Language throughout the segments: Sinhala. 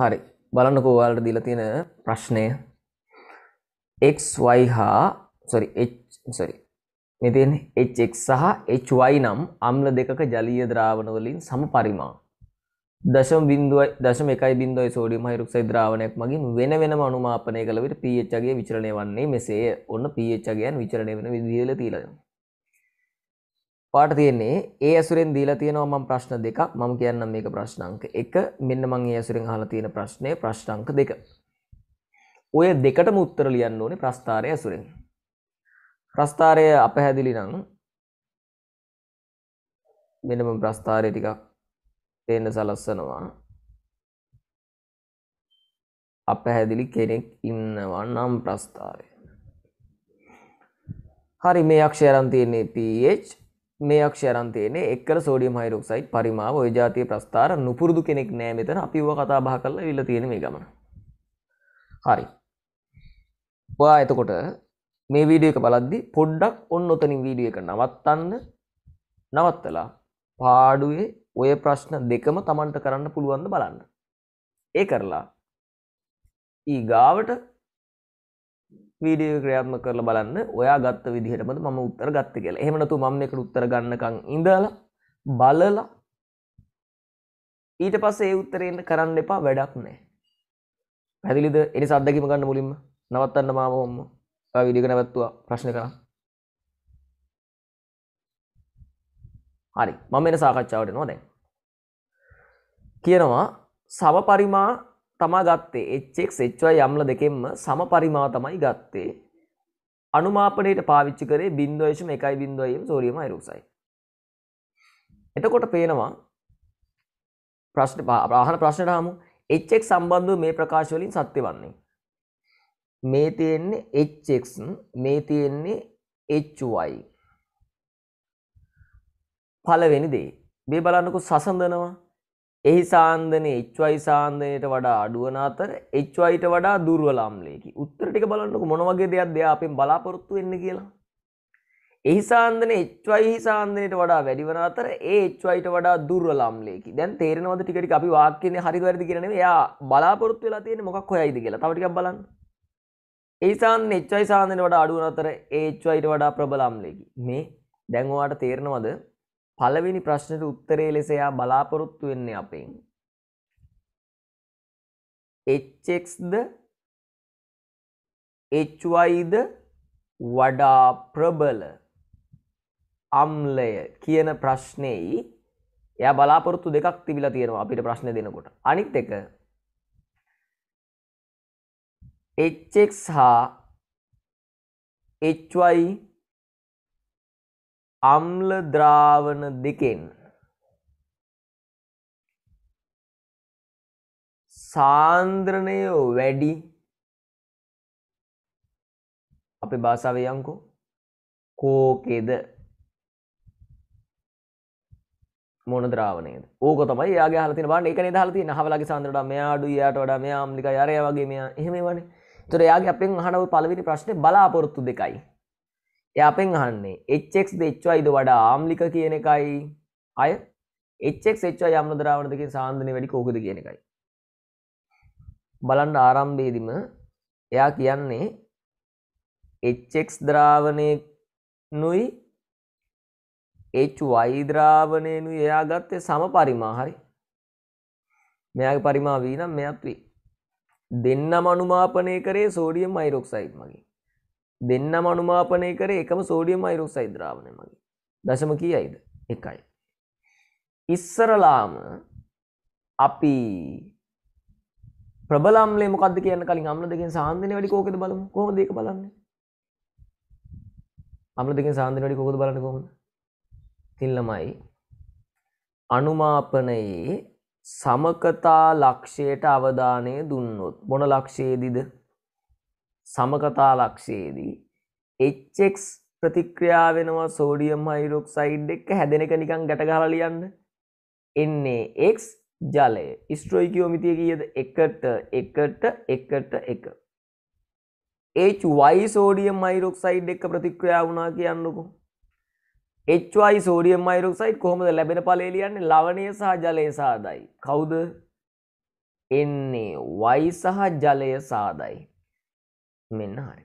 හරි බලන්නකෝ ඔයාලට දීලා තියෙන ප්‍රශ්නය xy හා sorry h sorry මේ තියෙන්නේ hx සහ hy නම් අම්ල දෙකක ජලීය ද්‍රාවණ වලින් සම පරිමාණ දශම බින්දුවයි දශම එකයි බින්දුවයි සෝඩියම් හයිඩ්‍රොක්සයිඩ් ද්‍රාවණයක් මගින් වෙන වෙනම අනුමාපනය කළ විට pH අගය විචලනය වන්නේ මෙසේය. ඔන්න pH අගයන් විචලනය වෙන විදිහල තියලා පාට තියන්නේ ඒ ඇසුරෙන් දීලා තියෙනවා මම ප්‍රශ්න දෙකක් මම කියන්නම් මේක ප්‍රශ්න අංක 1 මෙන්න මම ඒ ඇසුරෙන් අහලා තියෙන ප්‍රශ්නේ ප්‍රශ්න අංක 2 ඔය දෙකටම උත්තර ලියන්න ඕනේ ප්‍රස්තාරය ඇසුරෙන් ප්‍රස්තාරය අපහැදිලි නම් මෙන්න මම ප්‍රස්තාරය ටිකක් තේන්න සලස්සනවා අපහැදිලි කෙනෙක් ඉන්නවා නම් ප්‍රස්තාරය හරි මේ අක්ෂරයන් තියෙන්නේ ph මේ අක්ෂරන් තියෙන්නේ එක්කර සෝඩියම් හයිඩ්‍රොක්සයිඩ් පරිමාව ඔය જાතිය ප්‍රස්ථාර නුපුරුදු කෙනෙක් නෑ මෙතන අපි ඌව කතා බහ කරලා ඉවිල්ලා තියෙන මේ ගමන. හරි. ඔයා එතකොට මේ වීඩියෝ එක බලද්දි පොඩ්ඩක් ඔන්න ඔතනින් වීඩියෝ එක නවත්තන්න නවත්තලා පාඩුවේ ඔය ප්‍රශ්න දෙකම Tamanට කරන්න පුළුවන් බලන්න. ඒ කරලා ඊ ගාවට වීඩියෝ ක්‍රියාත්ම කරලා බලන්න ඔයා ගත්ත විදිහටමද මම උත්තර ගත්ත කියලා එහෙමනතු මම එකට උත්තර ගන්නකං ඉඳලා බලලා ඊට පස්සේ ඒ උත්තරෙන් කරන්න එපා වැඩක් නැහැ පැදිලිද එනි සද්දකිම ගන්න මුලින්ම නවත්තන්න මාව ඔොම්ම විඩිග නැවත්තුවා ප්‍රශ්න කරා හරි මම එන සාකච්ඡාවට නොදැන් කියනවා සව පරිමා තමා ගත්තේ එච්චෙක් එච්වයි යම්ල දෙකෙන්ම සම පරිමාව තමයි ගත්තේ අනුමාපනයට පාවිච්චි කරේ බින්දවේශම එකයි බින්දුවයම් සෝරියම අයරුසයි. එතකොට පේනවා ප්‍රශ්න ප්‍රාහණ ප්‍රශ්නට හමු එච්චෙක් සම්බන්ධ මේ ප්‍රකාශවලින් සත්‍ය වන්නේ. මේ තියෙන්නේ එච්චෙක් මේ තියෙන්නේ එච්චුවයි. පලවෙනි දේ. මේ බලන්නකු සසඳනවා එහි සාන්දනය එච්වයි සාන්දනයට වඩා අඩුවන අතර එච්වයිට වඩා දුර්වලාම්ලයකි උත්තර ටික බලන්නක මොනවගේ දෙයක් දෙයාපෙන් බලාපොරොත්තු වෙන්න කියලා. එහි සාන්දන එච්වයි සාන්දනයට වඩා වැඩිවන අතර ඒච්වයිට වඩා දුර්වලාම්ලයකි දැන් තේරනවද ටිකට අපි වාක්‍යන හරි වැරදි කියනන යා බලාපොරොත්තු වෙලා තියෙන මොකක් හොයයිද කියලා තවටික් බලන්න. ඒසාන් එච්වයි සාන්දනයට වඩා අඩුවන අතර ඒච්වයිට වඩා ප්‍රබලාම්ලයකි මේ දැන්වාට තේරනවද පළවෙනි ප්‍රශ්නට උත්තරේ ලෙස එයා බලාපොරොත්තු වෙන්නේ අපෙන්. hx ද hy ද වඩා ප්‍රබල අම්ලය කියන ප්‍රශ්නෙයි එයා බලාපොරොත්තු දෙකක් තිබිලා තියෙනවා අපිට ප්‍රශ්න දෙනකොට. අනිත් එක hx හා hy අම්ල ද්‍රාවන දෙකෙන් සාන්ද්‍රණය වැඩි අපේ භාෂාවේ යංකෝ කෝකෙද මොන ද්‍රාවණයද ඕක තමයි යාගේ හල තියෙන බලන්න ඒකනේ දාලා තියෙන හවලගේ සාන්ද්‍රණය මෙයා අඩුයි යාට වඩා මෙයා අම්ලිකයි අරයා වගේ මෙයා එහෙම ඒවනේ. ඒතර යාගේ අපෙන් අහන ওই පළවෙනි ප්‍රශ්නේ බලාපොරොත්තු දෙකයි. එය අපෙන් අහන්නේ එච්චෙක්ද එච්වයිද වඩා ආම්ලික කියන එකයි අය එච්චෙක් එච්වා යම්න දරාවනදකින් සාන්ධනය වැඩි කෝකද කියන එකයි බලන්න ආරම්භේදිම එයා කියන්නේ එච්චෙක් ද්‍රාවණය නුයි එච්වයිද්‍රාවණයනු එයා ගත්තේ සම පරිමාහරි මෙයාගේ පරිමා වී නම් මෙයත් වී දෙන්නම අනුමාපනය කරේ සෝඩියම් අයිරොක්සයිට් මගේ දෙන්නම අනුමාපනය කරේ එකම සෝඩියම් අයිරොක්සයි ද්‍රාවණය මගේ දශම කියයිද එකයි. ඉස්සරලාම අපි ප්‍රබලම්ලේ මොකද කියන කලින් අම්ල දෙකින් සාන්දනය වැඩි කෝකද බලමු කොම දෙක බලන්න අම්ල දෙකින් සාන්දන වැඩි කොකද බලන්න කොමද තිල්ලමයි අනුමාපනයේ සමකතා ලක්ෂයට අවධානය දුන්නොත් මොන ලක්ෂයේදිද සමකතා ලක්ෂයේදී එච්චෙක් ප්‍රතික්‍රියා වෙනවා සෝඩියම් හයිරොක් සයිඩ් එක්ක හැදෙන එක නිකං ගැටගහලියන්න එන්නේ එක් ජලය ස්ට්‍රෝයිකෝමිතිය කියද එකට එකට එකට එක ඒවයි සෝඩියම් මයිරොක් සයිඩ් එක ප්‍රතික්‍රියා වුණා කියන්නකු එච්වයි සෝඩියම් මයිරොක් සයිට් කොහොමද ලැබෙන පලේලියන්නේ ලවනය සහ ජලය සාදයි කවුද එන්නේ වයි සහ ජලය සාදයි මෙන්න හරි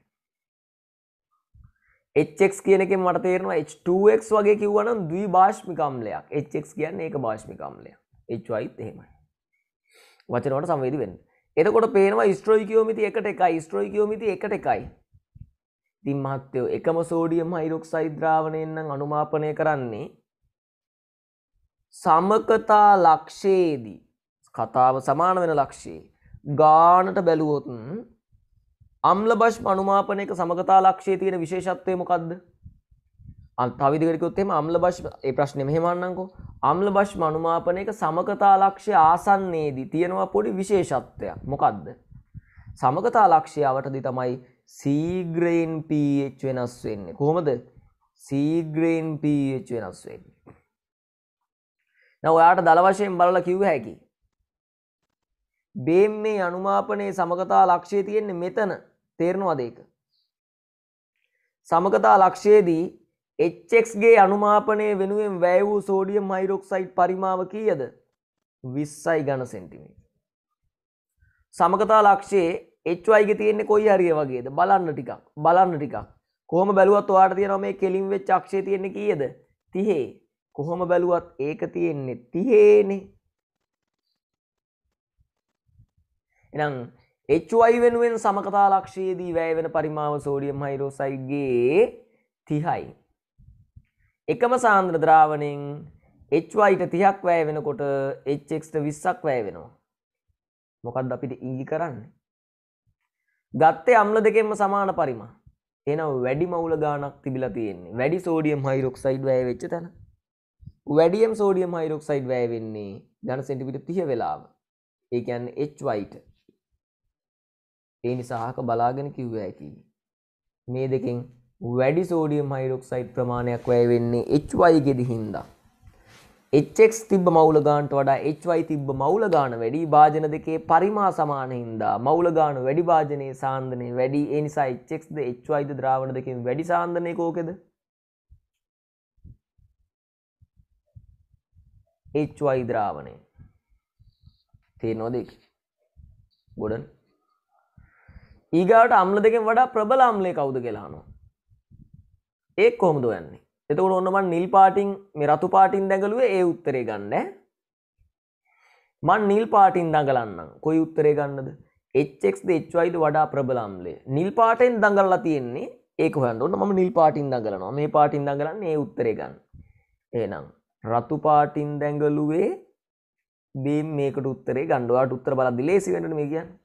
එච්ක් කියනෙ මට තේරවා H2ක් වගේ කිව්වනම් දී භාෂ්මිකම්ලයක් එච්ක් කියන්න ඒක භාෂ්මිකම්ලය එයිත් එහෙමයි වචනවට සම්වේදි වෙන්න එතකොට පේනවා ස්ට්‍රෝයි කියෝමිති එකට එකයි ස්ට්‍රෝයි කියෝමිති එකට එකයි තින් මහත්තයෝ එකම සෝඩියම් හයිරොක්සයි ද්‍රාවණයෙන්න්නම් අනුමාපනය කරන්නේ සමකතා ලක්ෂයේදී කතාව සමාන වෙන ලක්ෂයේ ගානට බැලුවොතුන් අම්ල බෂ් අනුමාපනයක සමගතා ලක්ෂයේ තියෙන විශේෂත්වය මොකක්ද? තවිදිකට කිව්වොත් එහෙම අම්ල බෂ් ඒ ප්‍රශ්නේ මෙහෙම අහන්නම්කෝ. අම්ල බෂ් අනුමාපනයක සමගතා ලක්ෂය ආසන්නයේදී තියෙනවා පොඩි විශේෂත්වයක්. මොකක්ද? සමගතා ලක්ෂයවටදී තමයි සීග්‍රයෙන් pH වෙනස් වෙන්නේ. කොහොමද? සීග්‍රයෙන් pH වෙනස් වෙන්නේ. දැන් ඔයාට දල වශයෙන් බලලා කිව්ව හැකි. බේම් මේ අනුමාපනයේ සමගතා ලක්ෂය තියෙන්නේ මෙතන. තේරෙනවාද ඒක? සමගතා ලක්ෂයේදී HX ගේ අනුමාපනය වෙනුවෙන් වැය වූ සෝඩියම් හයිඩ්‍රොක්සයිඩ් පරිමාව කීයද? 20යි ඝන සෙන්ටිමීටර. සමගතා ලක්ෂයේ HY ගේ තියෙන්නේ කොයි හරිය වගේද? බලන්න ටිකක්. බලන්න ටිකක්. කොහොම බැලුවත් ඔයාට තියෙනවා මේ කෙලින් වෙච්ච අක්ෂය තියෙන්නේ කීයද? 30. කොහොම බැලුවත් ඒක තියෙන්නේ 30 නේ. එහෙනම් එච්වයි වෙනුවෙන් සමකතාලක්ෂයේදී වැය වෙන පරිමාව සෝඩියම් හයිරෝසයිගේ තිහයි. එකම සාන්ද්‍ර ද්‍රාවණින් එච්වයිට තියක් වැය වෙනකොට එච්චෙක්ට විස්සක් වැය වෙනවා. මොකක්ද අපිට ඉංගි කරන්න. ගත්තේ අම්ල දෙකෙන්ම සමාන පරිම එන වැඩි මවුල ගානක් තිබිලා තියෙන්නේ වැඩි සෝඩියම් හයිරොක්සයිඩ් වැය වෙච්ච තැන වැඩියම් සෝඩියම් හයිරොක්සයිඩ් වැය වෙන්නේ ගන සෙන්ටිපිට තිය වෙලාව ඒකැන්න එච්වයිට ඒ නිසා අහක බලාගෙන කිව්ව හැකියි. මේ දෙකෙන් වැඩි සෝඩියම් හයිඩ්‍රොක්සයිඩ් ප්‍රමාණයක් වැය වෙන්නේ HY ගෙදි හින්දා. HX තිබ්බ මවුල ගානට වඩා HY තිබ්බ මවුල ගාන වැඩි භාජන දෙකේ පරිමා සමාන හින්දා මවුල ගාන වැඩි භාජනයේ සාන්ද්‍රණය වැඩි ඒ නිසා HX ද HY ද ද්‍රාවණ දෙකෙන් වැඩි සාන්ද්‍රණය කෝකද? HY ද්‍රාවණය. තේරෙනවද ඒක? ගොඩනේ ඊගාට අම්ල දෙකෙන් වඩා ප්‍රබල අම්ලේ කවුද කියලානවා ඒ කොහොමද යන්නේ එතකොට ඔන්නමන් නිල් පාටින් මේ රතු පාටින් දැඟලුව ඒ උත්තරේ ගන්න මන් නිල් පාටින් දඟලන්නම් කොයි උත්තරේ ගන්නද එච්චෙක්ද එච්වයිද වඩා ප්‍රබලම්ලේ නිල් පාටෙන් දඟල්ලා තියෙන්නේ ඒක හොයන්න ඕන මම නිල් පාටින් දඟලනවා මේ පාටින් දඟලන්නේ ඒ උත්තරේ ගන්න එහෙනම් රතු පාටින් දැඟලුවේ මේ මේකට උත්තරේ ගන්නවාට උත්තර බලද්දි ලේසි වෙනවනේ මේ කියන්නේ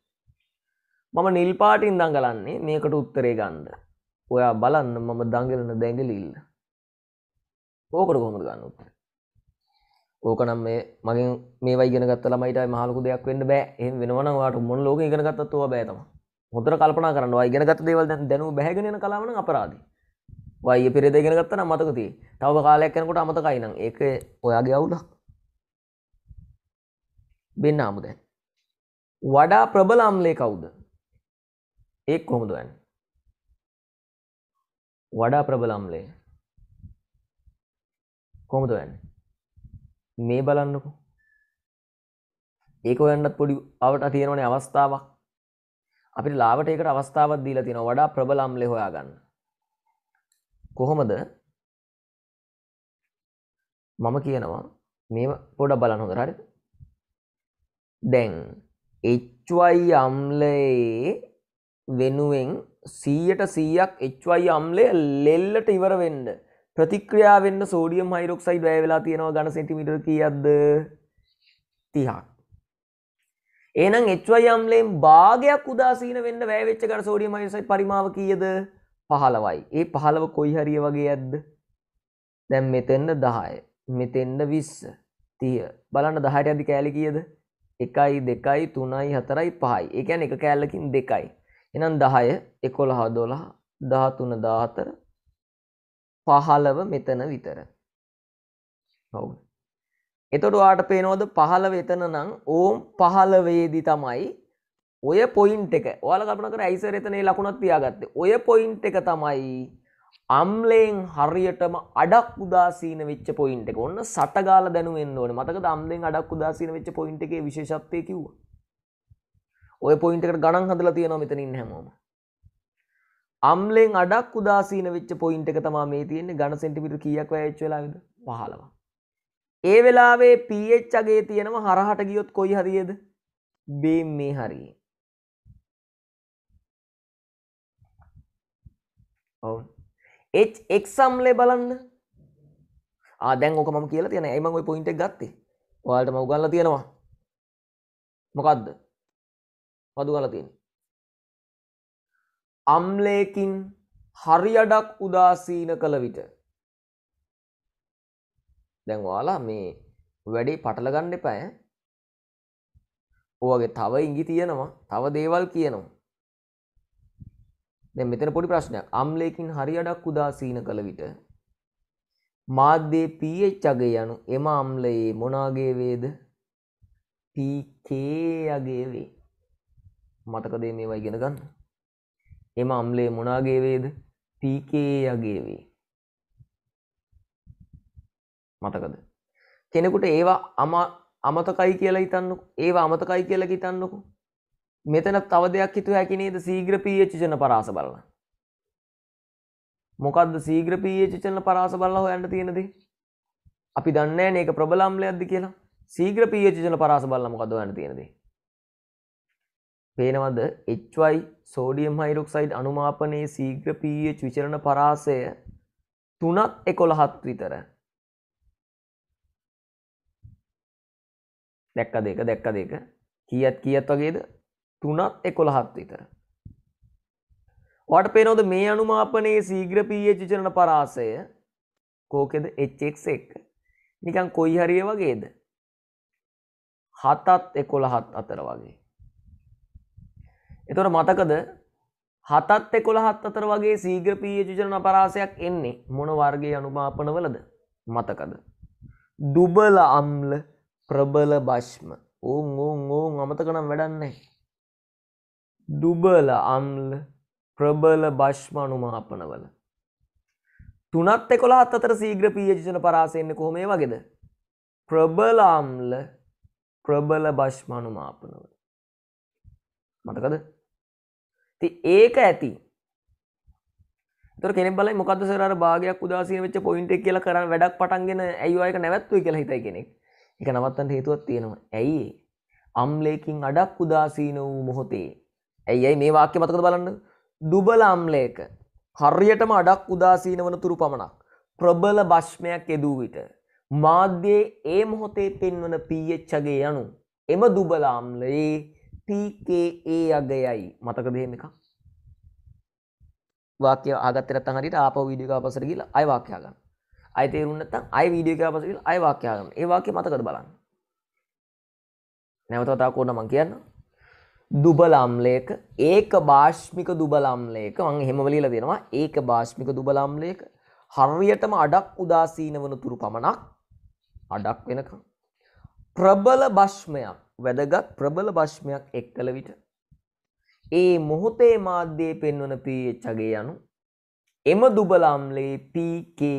මම නිල්පාටින් දඟලන්නේ මේකට උත්තරේ ගන්ඩ ඔයා බලන්න මම දඟලන දැඟලිල්ල ඕකට කොමට ගන්න උත්තර ඕකනම් මේ මගේ මේ වයිගෙන ගත්ත ළමයිටයි මහලකු දෙයක් වෙන්න බෑ එහම වෙනවනවාට මොන ලෝක ඉගෙන ගත්තත්තුව බෑතම හොතර කල්පනා කරන්න ඉගෙන ගත දේවල් දැනු බැගෙන කලාවන අපරාධ වය පිරිද ඉගෙන ගත්තන මතකති තව කාලයක් කැනකොට අමතකයිනම් ඒක ඔයාගේ අවුලක් බෙන්න්න අමුදැන් වඩා ප්‍රබලාම්ලේ කවුද ඒ කොහොමද යන් වඩා ප්‍රබල අම්ලය කොහොමද යන් මේ බලන්නකු ඒක ඔයන්නත් පොඩි අවට තියෙනවනේ අවස්ථාවක් අපිට ලාවට ඒකට අවස්ථාවක් දීලා තියෙනවා වඩා ප්‍රබල අම්ලය හොයාගන්න කොහොමද මම කියනවා මේ පොඩ බලන්න හොඳ හරිද දැන් එච්වයි අම්ලයේ වෙනුවෙන් 100ට 100ක් HY අම්ලය ලෙල්ලට ඉවර වෙන්න ප්‍රතික්‍රියා වෙන්න සෝඩියම් හයිඩ්‍රොක්සයිඩ් වැය වෙලා තියෙනවා ඝන සෙන්ටිමීටර කීයක්ද 30ක් එහෙනම් HY අම්ලයෙන් භාගයක් උදාසීන වෙන්න වැය වෙච්ච ඝන සෝඩියම් හයිඩ්‍රොක්සයිඩ් පරිමාව කීයද 15යි ඒ 15 කොයි හරිය වගේ ඇද්ද දැන් මෙතෙන්න 10 මෙතෙන්න 20 30 බලන්න 10ට යද්දි කෑලි කීයද 1 2 3 4 5 ඒ කියන්නේ එක කෑල්ලකින් 2යි එනම් 10 11 12 13 14 15 මෙතන විතර. හවුද? එතකොට ඔයාට පේනවද 15 එතන නම් ඕම් 15 දී තමයි ඔය පොයින්ට් එක. ඔයාලා කල්පනා කරා ඇයිසර් එතන ඒ ලකුණක් තියාගත්තේ. ඔය පොයින්ට් එක තමයි අම්ලයෙන් හරියටම අඩක් උදාසීන වෙච්ච පොයින්ට් එක. ඔන්න සටගාලා දැනුවෙන්න ඕනේ. මතකද අම්ලයෙන් අඩක් උදාසීන වෙච්ච පොයින්ට් එකේ විශේෂත්වය කිව්වා. ඔය පොයින්ටකට ගණන් හදලා තියෙනවා මෙතනින් හැමෝම. අම්ලෙන් අඩක් උදාසීන වෙච්ච පොයින්ට් එක තමයි මේ තියෙන්නේ ඝන සෙන්ටිමීටර කීයක් වැය වෙලාවේද? 15. ඒ වෙලාවේ pH අගේ තියෙනවා හරහට ගියොත් කොයි හරියේද? B මේ හරියේ. ඔව්. HX අම්ලේ බලන්න. ආ දැන් ඕක මම කියලා තියෙනවා. එයි මම ওই පොයින්ට් එක ගත්තේ. ඔයාලට මම උගන්ලා තියෙනවා. මොකද්ද? පදු කල තියෙන අම්ලයකින් හරි අඩක් උදාසීන කළ විට දැන් ඔයාලා මේ වැඩේ පටලගන්න එපෑ ඕගේ තව ඉංගි තියෙනවා තව දේවල් කියනවා දැ මෙතන පොඩි ප්‍රශ්නයක් අම්ලයකින් හරි අඩක් උදාසීන කළ විට මාධ්‍යයේ පීච්චගේ යනු එම අම්ලයේ මොනාගේ වේද පීකේයගේ වේ මතකදේ මේවා ඉගෙනගන්න එම අම්ලේ මොනාගේවේද පීකේයගේවේ මතකද කෙනෙකුට ඒවා අමා අමතකයි කියලා හිතන්නකු ඒවා අමතකයි කියලා හිතන්නකු මෙතන තව දෙයක් හිතුව හැකි නේද සීග්‍ර පීචන පරාස බලන්න මොකක්ද සීග්‍ර පීචන පරාස බල්ල හොයන්න තියෙනද අපි දන්නේ ඒක ප්‍රබලම්ලයක්ද කියලා සීග්‍ර පීචන පරාස බල්ල මොකද හොයන්න තියෙනදී පේනවද එච්වයි සෝඩියම් හයිරොක්සයිඩ් අනුමාපනයේ සීග්‍ර පීය විචරණ පරාසය තුනත් එකොළහත් විතර දැක්ක දෙක දැක්ක දෙක කියත් කියත් වගේද තුනත් එකොළහත් විතර වට පේනොද මේ අනුමාපනයේ සීග්‍ර පීය චිචරණ පරාසය කෝකෙද එච්චෙක් එක් නිකන් කොයි හරිය වගේද හතත් එකොළහත් අතර වගේ එතොට මතකද හතත් එකොළහත් අතර වගේ සීග්‍රපීය චුජන අපරාසයක් එන්නේ මොන වර්ගේ අනුමාපනවලද මතකද. දුබල අම්ල ප්‍රබල බශ්ම ඕන් ඕන් ඕන් අමතකනම් වැඩන්නේ. දුබල අම්ල ප්‍රබල බශ්ම අනුමාපනවල. තුනත් එකොළහත් අතර සීග්‍රපීය චුජන පරාසයන්න කොහොමේ වගේද. ප්‍රබලාම්ල ප්‍රබල බශ්ම අනුමාපනවල. මතකද ති ඒක ඇති තර කෙනෙ බලයි මොකද සර භාගයක් උදාසන වෙච්ච පොයින්ට කියල කරන්න වැඩක් පටන්ගෙන ඇයිවායක නැවත්ව කියලා හිතයි කෙනෙක් එක නවත්තන්ට හේතුවත් තියෙනවා ඇයි අම්ලේකින් අඩක් උදාසීන වූ මොහොතේ ඇයියි මේ වාක්‍ය මතකද බලන්න දුබල අම්ලේක හරියටම අඩක් උදාසීන වන තුරු පමණක් ප්‍රබල භශ්මයක් එදූ විට මාධ්‍යයේ ඒ මොහොතේ පෙන්වන පීච්චගේ යනු එම දුබලාම්ලයේ PKA e අගයයි මතක දෙහෙම එකක් වාක්‍ය ආගත්තේ නැත්නම් හරියට ආපහු වීඩියෝ එක ආපස්සට ගිහලා ආයෙ වාක්‍ය ගන්න. ආයෙ තේරුම් නැත්නම් ආයෙ වීඩියෝ එක ආපස්සට ගිහලා ආයෙ වාක්‍ය ගන්න. ඒ වාක්‍ය මතකද බලන්න. නැවත වතාවක් ඕන මම කියන්න. දුබල අම්ලයක ඒක භාෂ්මික දුබල අම්ලයක මම එහෙම ලියලා දෙනවා. ඒක භාෂ්මික දුබල අම්ලයක හරියටම අඩක් උදාසීන වන තුරු පමණක් අඩක් වෙනකම් ප්‍රබල භෂ්මයක් වැදගත් ප්‍රබල භෂ්මයක් එක් කළ විට ඒ මොහොතේ මාධ්‍යයේ පෙන්වන පH අගේ යනු එම දුබල අම්ලයේ pKa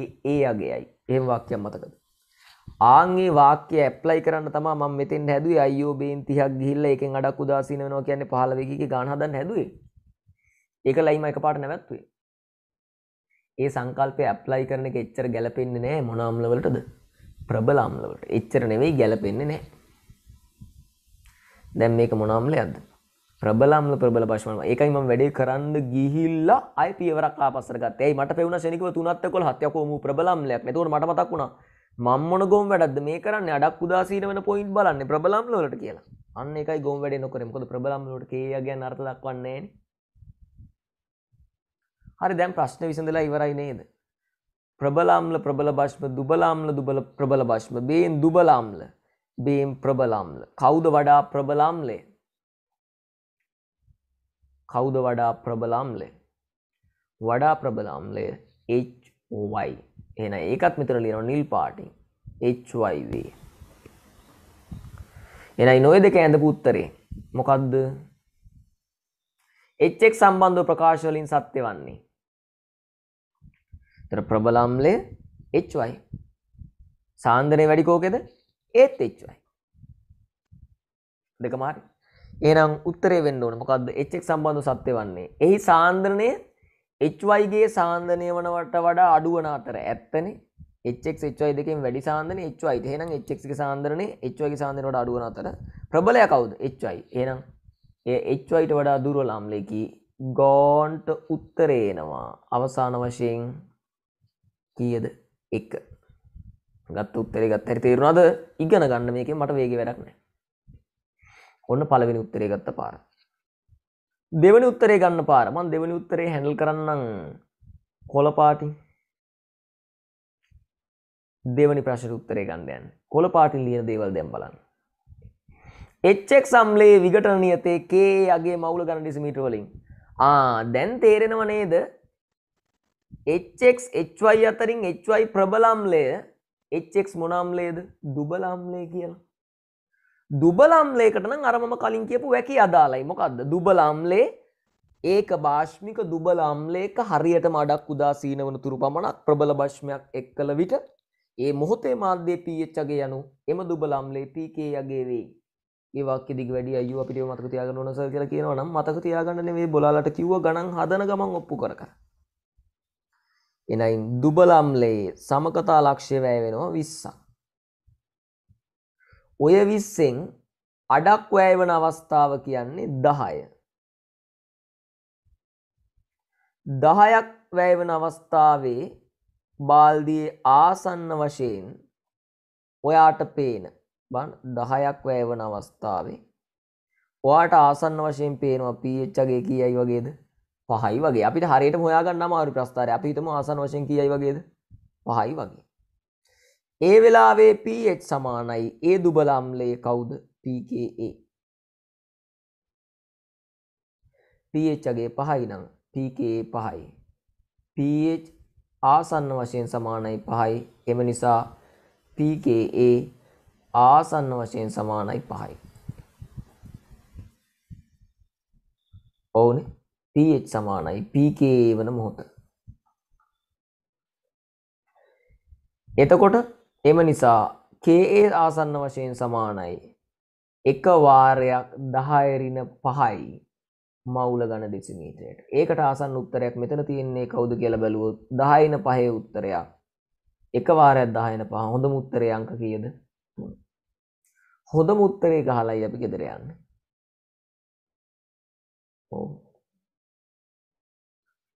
අගයයි. එහෙම වාක්‍යයක් මතකද? ආන්ගේ වාක්‍ය ඇප්ලයි කරන්න තමයි මම මෙතෙන් හැදුවේ අයියෝ බේන් 30ක් ගිහිල්ලා එකෙන් අඩක් උදාසීන වෙනවා කියන්නේ 15 කීකේ ගාන හදන්න හැදුවේ. ඒක ලයිම එකපාරට නැවැත්තුවේ. ඒ සංකල්පය ඇප්ලයි කරන එක එච්චර ගැලපෙන්නේ නැහැ මොන අම්ල වලටද? ප්‍රබලාම්ලවට එච්චර නෙවෙයි ගැලපෙන්නේ නෑ දැම් මේක මොනාම්ල ඇද ප්‍රබලාම්ල ප්‍රබල පශමන එකයි ම වැඩේ කරන්න ගිහිල්ලා අයිපියවරක් පසරගත් ඇයි මට පෙවුණ සනිකව තුනත්ත කොල් හත්යකෝම ප්‍රබලාම්ලයක් නැතුවට මට මතක් වුණා මම්මොන ගොම් වැඩද මේ කරන්න අඩක් උදාසීන වන පොයින්් බලන්න ප්‍රබලාම්ලට කියලා අන්න එකයි ගොම් වැඩ නොකරෙකොද ප්‍රබලාම්ලට කිය ගැන අර්ථ දක්වන්නේ හරි දැම් ප්‍රශ්න විසඳලා ඉවරයි නේද ಪ್ರಬಲಾಮ್ಲ ಪ್ರಬಲ ಬಾಷ್ಪ ದುಬಲಾಮ್ಲ ದುಬಲ ಪ್ರಬಲ ಬಾಷ್ಪ ಬೇನ್ ದುಬಲಾಮ್ಲ ಬೇನ್ ಪ್ರಬಲಾಮ್ಲ ಕೌದ ವಡಾ ಪ್ರಬಲಾಮ್ಲೆ කවුද වඩා ප්‍රබලාම්ලය වඩා ප්‍රබලාම්ලය HY එන ඒකත් මෙතර ලියන නිල් පාටින් HYV එනයි නොය දෙක ඇඳ පුත්තරේ මොකක්ද එච්චෙක් සම්බන්ධ ප්‍රකාශවලින් සත්‍ය වන්නේ එතර ප්‍රබල අම්ලය HY. සාන්ද්‍රණය වැඩි කෝකෙද? ඒත් HY. දෙකම හරි. එහෙනම් උත්තරේ වෙන්න ඕනේ මොකද්ද? HX සම්බන්ධ සත්‍ය වන්නේ. එහි සාන්ද්‍රණය HY ගේ සාන්ද්‍රණය වනවට වඩා අඩු වන අතර ඇත්තනේ. HX HY දෙකෙන් වැඩි සාන්ද්‍රණය HY. එහෙනම් HX ගේ සාන්ද්‍රණය HY ගේ සාන්ද්‍රණයට වඩා අඩු වන අතර ප්‍රබලය කවුද? HY. එහෙනම් ඒ HY ට වඩා දුර්වල අම්ලයේ ගෝන්ට උත්තරේ එනවා. අවසාන වශයෙන් කියද එක ගත් උත්තරේ ගත් හැරි තේරුණාද ඉගෙන ගන්න මේකෙන් මට වේගෙ වැඩක් නැහැ. ඔන්න පළවෙනි උත්තරේ ගත්ත පාර. දෙවෙනි උත්තරේ ගන්න පාර. මම දෙවෙනි උත්තරේ හැන්ඩල් කරන්නම් කොළ පාටින්. දෙවෙනි ප්‍රශ්නෙට උත්තරේ ගන්න යන්න. කොළ පාටින් ලියන දේවල් දැන් බලන්න. HX සම්ලේ විඝටන නියතේ K යගේ මවුල ගණන ඩෙසිමීටර වලින්. ආ දැන් තේරෙනව නේද? එක්X එයි අතරින් එයි ප්‍රබලාම්ලය එක් මොනාම්ලේද දුබලාම්ලේ කියලා දුබලාම්ලේකටන අරමම කලින් කියපු වැකි අදාලයි මොකක්ද දුබලාම්ලේ ඒක භාෂ්මික දුබලාම්ලේක හරියට මඩක් උදාසීන වන තුරු පමණක් ප්‍රබල භශ්මයක් එක් කළ විට ඒ මොහොතේ මාධ්‍යය පීච්චගේ යනු එම දුබලාම්ලේ පීකේ යගේ වේ ඒවාක්ෙ දිග වැඩ අයු අපිට මතක තියාගන්න නොසල් කියලා කියනවා නම් මතක තියාගන්න වේ බොලාලට කිව්ව ගණන් හදන ගමන් ඔප්පු කරකර එනයින් දුබලම්ලයේ සමකතා ලක්ෂය වැය වෙනවා විස්සක්. ඔය විස්සෙන් අඩක් වැෑවන අවස්ථාව කියන්නේ දහය. දහයක් වැෑවන අවස්ථාවේ බාල්දියේ ආසන්න වශයෙන් ඔයාට පේන බන් දහයක් වැෑවන අවස්ථාවේ ඔයාට ආසන්න වශයෙන් පේනවා පීච්චගේ කියයි වගේද පහයි වගේ අපිට හරියට හොයාගන්න අමාරු ප්‍රස්ථාරය අපි හිතම ආසන වශයෙන් කියයි වගේද පහයි වගේ ඒ වෙලාවේ පH සමානයි ඒ දුබල අම්ලය කවුද pKa pH ගේ පහයි නම් pKa පහයි pH ආසන්න වශයෙන් සමානයි පහයි එම නිසා pKa ආසන්න වශයෙන් සමානයි පහයි ඔවුනේ pH සමානයි pK වන මොහොත. එතකොට එම නිසා Ka ආසන්න වශයෙන් සමානයි එක වාරයක් 10 ඍණ 5යි මවුල ඝන දෙසිමීටරයට. ඒකට ආසන්න උත්තරයක් මෙතන තියෙන්නේ කවුද කියලා බැලුවොත් 10 න 5 උත්තරයක්. එක වාරයක් 10 න 5 හොඳම උත්තරේ අංක කීයද? 3. හොඳම උත්තරේ ගහලයි අපි ගෙදර යන්නේ. ඔව්.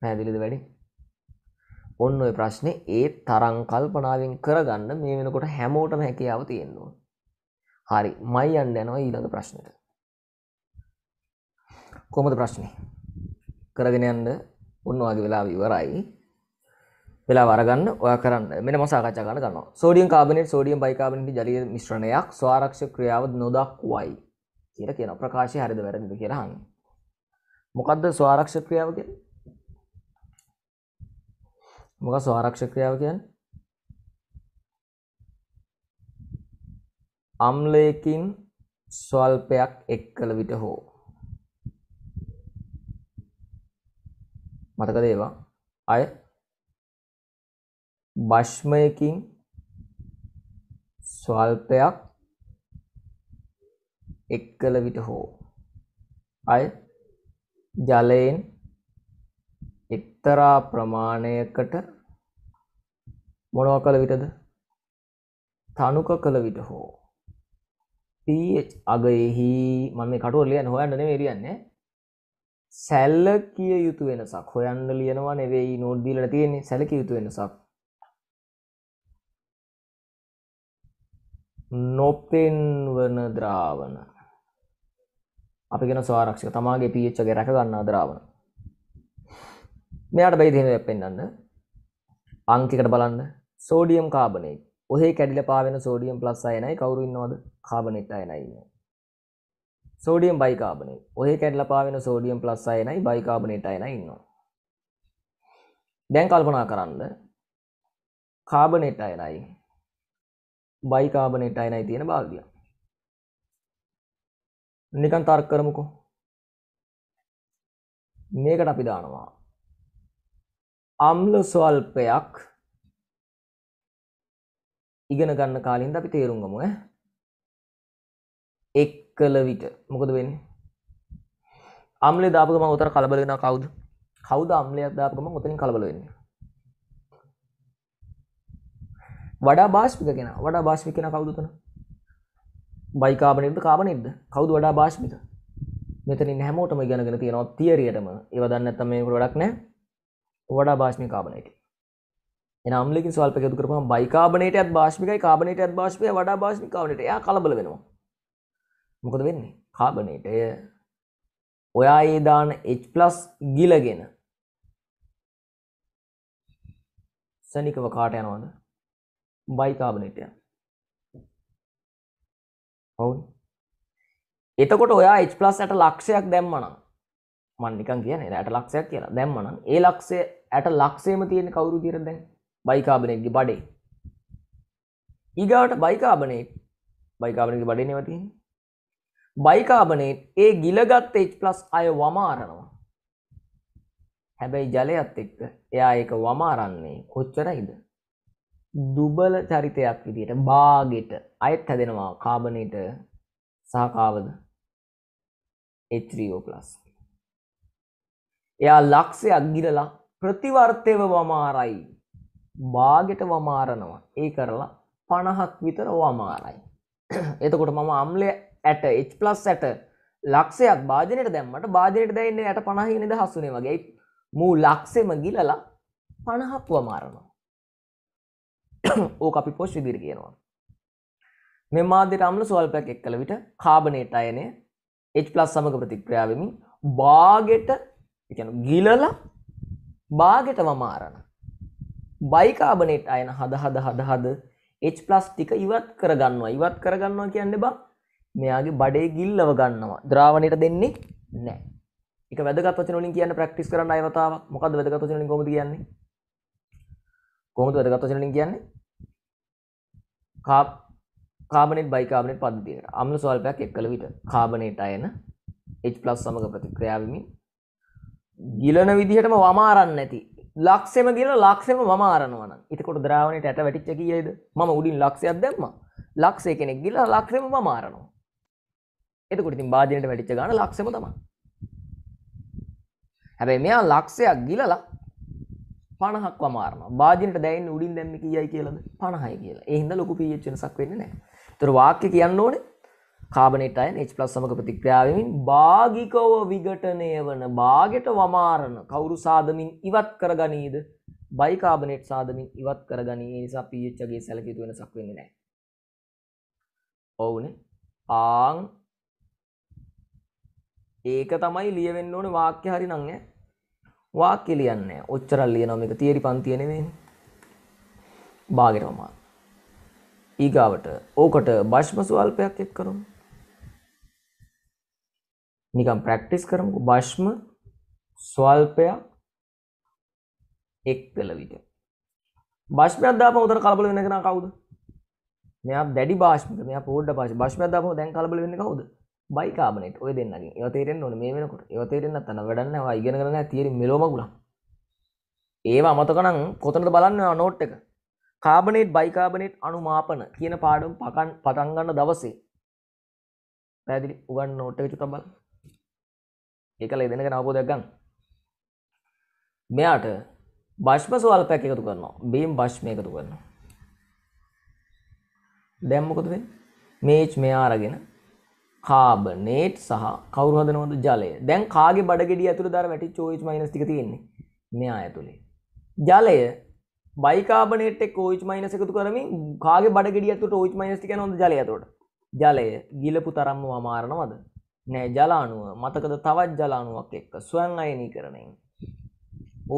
පැදිලිද වැඩි ඔන්න ඔය ප්‍රශ්නය ඒ තරං කල්පනාවෙන් කරගන්න මේ වෙනකොට හැමෝටම හැකියාව තියෙන්නවා හරි මයි අන්න යනවා ඊළඟ ප්‍රශ්නයට කොමද ප්‍රශ්නය කරගෙන යන්න ඔන්නවාගේ වෙලා ඉවරයි වෙලා වරගන්න ඔය කරන්න මෙ මසාකචා කන ගන්න සෝඩියම් කාබනට සෝඩියම් බයිකාබනට ජලිය මිශ්‍රණයක් ස්වාරක්ෂ ක්‍රියාව නොදක්වයි කියල කියන ප්‍රකාශය හරිද වැරදි කියරහන්න මොකක්ද ස්වාරක්ෂ ක්‍රියාව කියලා මොකක් ස්වාරක්ෂ ක්‍රියාව කියන්නේ? අම්ලයකින් ස්වල්පයක් එක් කළ විට හෝ මතක දේවා අය බෂ්මයකින් ස්වල්පයක් එක් කළ විට හෝ අය ජලයෙන් එක්තරා ප්‍රමාණයකට මොනව කළ විටද තනුක කළ විට හෝ පH අගයෙහි මම මේ කටුව ලියන්න හොයන්න නෙවෙයි ලියන්නේ සැල්ල කිය යුතු වෙනසක් හොයන්න ලියනවා නෙවෙයි නෝට් දීලා තියෙන්නේ සැලකිය යුතු වෙනසක් නොපෙන්වන ද්‍රාවන අපි ගෙන ස්වාරක්ෂක තමාගේ පීච්චගේ රැක ගන්නා ද්‍රාවන මෙයාට බයි දෙහෙම පෙන්වන්න අංකිකට බලන්න සෝඩියම් කාබනේ ඔහේ කැඩිල පාවෙන සෝඩියම් ප්ලස් අයනයි කවුරු ඉන්නවද කාබනෙට් අයනයි සෝඩියම් බයිකාබනේ ඔහේ කැඩිල පාවෙන සෝඩියම් ප්ලස් අයනයි බයිකාබනෙට් අයනයි ඉන්නවා දැන් කල්පනා කරන්න කාබනෙට් අයනයි බයිකාබනෙට් අයනයි තියෙන බාල්දිය නිකන් තර්ක කරමුකෝ මේකට අපි දානවා අම්ල ස්වල්පයක් ඉගෙන ගන්න කාලින්ද අපි තේරුම් ගමු ඈ එක් කළ විට මොකද වෙන්නේ අම්ලේ දාපු ගමන් උතර කලබල වෙනවා කවුද කවුද අම්ලයක් දාපු ගමන් උතරින් කලබල වෙන්නේ වඩා බාෂ්පික කෙනා වඩා බාෂ්පික කෙනා කවුද උතන බයිකාබනේට්ද කාබනේට්ද කවුද වඩා බාෂ්පික මෙතනින් හැමෝටම ඉගෙනගෙන තියෙනවා තියරියටම ඒව දන්නේ නැත්නම් මේකට වැඩක් නැහැ වඩා භාෂ්මි කාබනයට එන අම්ලිකින් ස්වල්ප එකතු කරපුවම බයිකාබනේටයත් භාෂ්මිකයි කාබනේටයත් භාෂ්මය වඩා භාෂ්මික කාබනේට එයා කලබල වෙනවා මොකද වෙන්නේ කාබනේටය ඔයා ඒ දාන H+ ගිලගෙන සනිකව කාට යනවද බයිකාබනේටය ඔවුන් එතකොට ඔයා H+ ඇට ලක්ෂයක් දැම්මනම් මන්නිකන් කියන ඇයට ලක්ෂයක් කියලා දැම්මන ඒ ලක්ෂේ ඇට ලක්ෂේම තියෙන කවුරු තිර දැන් බයිකාබනයක්ගේ බඩේ ඊගාවට බයිකාබනේ බයිකාබනක බඩේ නවතින් බයිකාබනේ ඒ ගිලගත් H+ අය වමාරනවා හැබැයි ජලයත් එක්ක එයා ඒක වමාරන්නේ කොච්චරයිද දුබල චරිතයක් විදියට බාගෙට අයත් හැදෙනවා කාබනයට සහකාවද H3O+ එයා ලක්ෂයක් ගිරලා ප්‍රතිවර්තයව වමාරයි බාගෙට වමාරනවා ඒ කරලා පණහක් විතර වමාරයි එතකොට මම අම්ලය ඇට Hලස් ඇට ලක්ෂයක් භාජනයට දැම්මට බාජනයට දැන්න ඇයට පණහහි නිද හසුනේ වගේ මූ ලක්සෙම ගිලලා පණහක් වමාරනවා ඕ අපි පොස් විදිරි කියනවා මෙ මාදයට අම්ල සුවල්පයක් එක් කළ විට කාබනේට අයනය Hලස් සමඟ ප්‍රතික්‍රියාවමින් බාගෙට එකන ගිලල බාගෙටම මාරණ බයිකාබනෙට් අයන හද හද හද හද H ප්ලස් ටික ඉවත් කරගන්නවා ඉවත් කරගන්නවා කියන්න බා මෙයාගේ බඩේ ගිල්ලව ගන්නවා ද්‍රාවණයට දෙන්නේ නෑ එක වැදගත්වචනලින් කියන්න ප්‍රක්ටිස් කරන්න අයවතාව මොකද වැදගත්වචනලින් කොමද කියන්නේ කොමද වැදගත්වචනලින් කියන්නේ කාප් කාබනෙට් බයිකාබනෙට් පද්ධතියට අම්ල ස්වල්පයක් එක් කළ විට කාබනේට අයන H+ සමග ප්‍රතික්‍රියාවමින් ගිලන විදිහටම වමාරන්න ඇති ලක්ෂෙම ගිල ලක්ෂෙම වමාරනවන ඉතකොට ද්‍රාවණයට ඇට වැටිච්ච කියයිද ම උඩින් ලක්ෂයක් දැම්ම ලක්ෂය කෙනෙක් ගිල ලක්ෂෙම වමාරනවා එතකොට ඉතින් බාධනයට වැටිච්ච ගන ලක්ෂම තම හැබැයි මෙයා ලක්ෂයක් ගිලලා පණහක් වමාරන බාධනට දැයින් උඩින් දැම්ම කියයි කියලද පණහයි කියලා එහින්ද ලොකු පියච්චනසක් වෙන්න නෑ තුර වාක්‍ය කියන්න ඕනේ කාබනට අයන් H+ සමග ප්‍රතික්‍රියාවමින් භාගිකව විඝටනය වන භාගයට වමාරණ කවුරු සාදමින් ඉවත් කරගනීද බයිකාබනෙට් සාදමින් ඉවත් කරගනී නිසා පීච්චගේ සැලකිතු වෙනසක් වෙන්නේ නැහැ. ඔවුනේ ආං ඒක තමයි ලියවෙන්න ඕනේ වාක්‍ය හරි නම් ඈ. වාක්‍ය ලියන්නේ නැහැ. ඔච්චරක් ලියනවා මේක තියරි පන්තිය නෙමෙයිනේ. භාගයට වමාරණ. ඊගාවට ඕකට භෂ්ම ස්වල්පයක් එක් කරමු. නිකම් ප්‍රක්ටිස් කරමු භශ්ම ස්වල්පයක් එක් කළ විට භශ්මයක් දාපම උතර කලබල වෙන කෙනා කවුද මෙයා දැඩි භාෂ්මික මෙයා පොඩ්ඩ භාෂ භාෂ්මයක් දාපම දැන් කලබල වෙන්නේ කවුද බයිකාබනේට් ඔය දෙන්නගෙන් ඒවා තේරෙන්න ඕනේ මේ වෙනකොට ඒවා තේරෙන්න නැත්නම් වැඩක් නැහැ ඔයා ඉගෙන ගන්න නැහැ තියෙන මෙලොමගුලක් ඒවා අමතක නම් කොතනද බලන්න නෝට් එක කාබනේට් බයිකාබනේට් අනුමාපන කියන පාඩම් පටන් ගන්න දවසේ පැදිලි උගන්න නෝට් එක චුතක් බලන්න ඒකල එදෙනක නවබෝධයක් ගන්න මෙයාට භශ්ම ස්වල්පයක් එකතු කරනවා බීම් භශ්මය එකතු කරනවා දැම්මකොතුද මේච් මෙයා අරගෙන කාබනේට් සහ කවරු හදනවද ජලය දැන් කාගේ බඩගෙඩිය ඇතුළ දර වැටි චෝයිච් මයිනස් ටික තියෙන්නේ මෙයා ඇතුළේ ජලය බයිකාබනේට් එක්ක ඕයිච් මයිනස් එකතු කරමින් කාගේ බඩගෙඩිය ඇතුළට ඕයිච් මයිනස් ටික යනවා ජලය ඇතුළට ජලය ගිලපු තරම්ම වමාරනවද නෑ ජලානුව මතකද තවත් ජලානුවක් එක්ක ස්වයන් අයනී කරනෙන්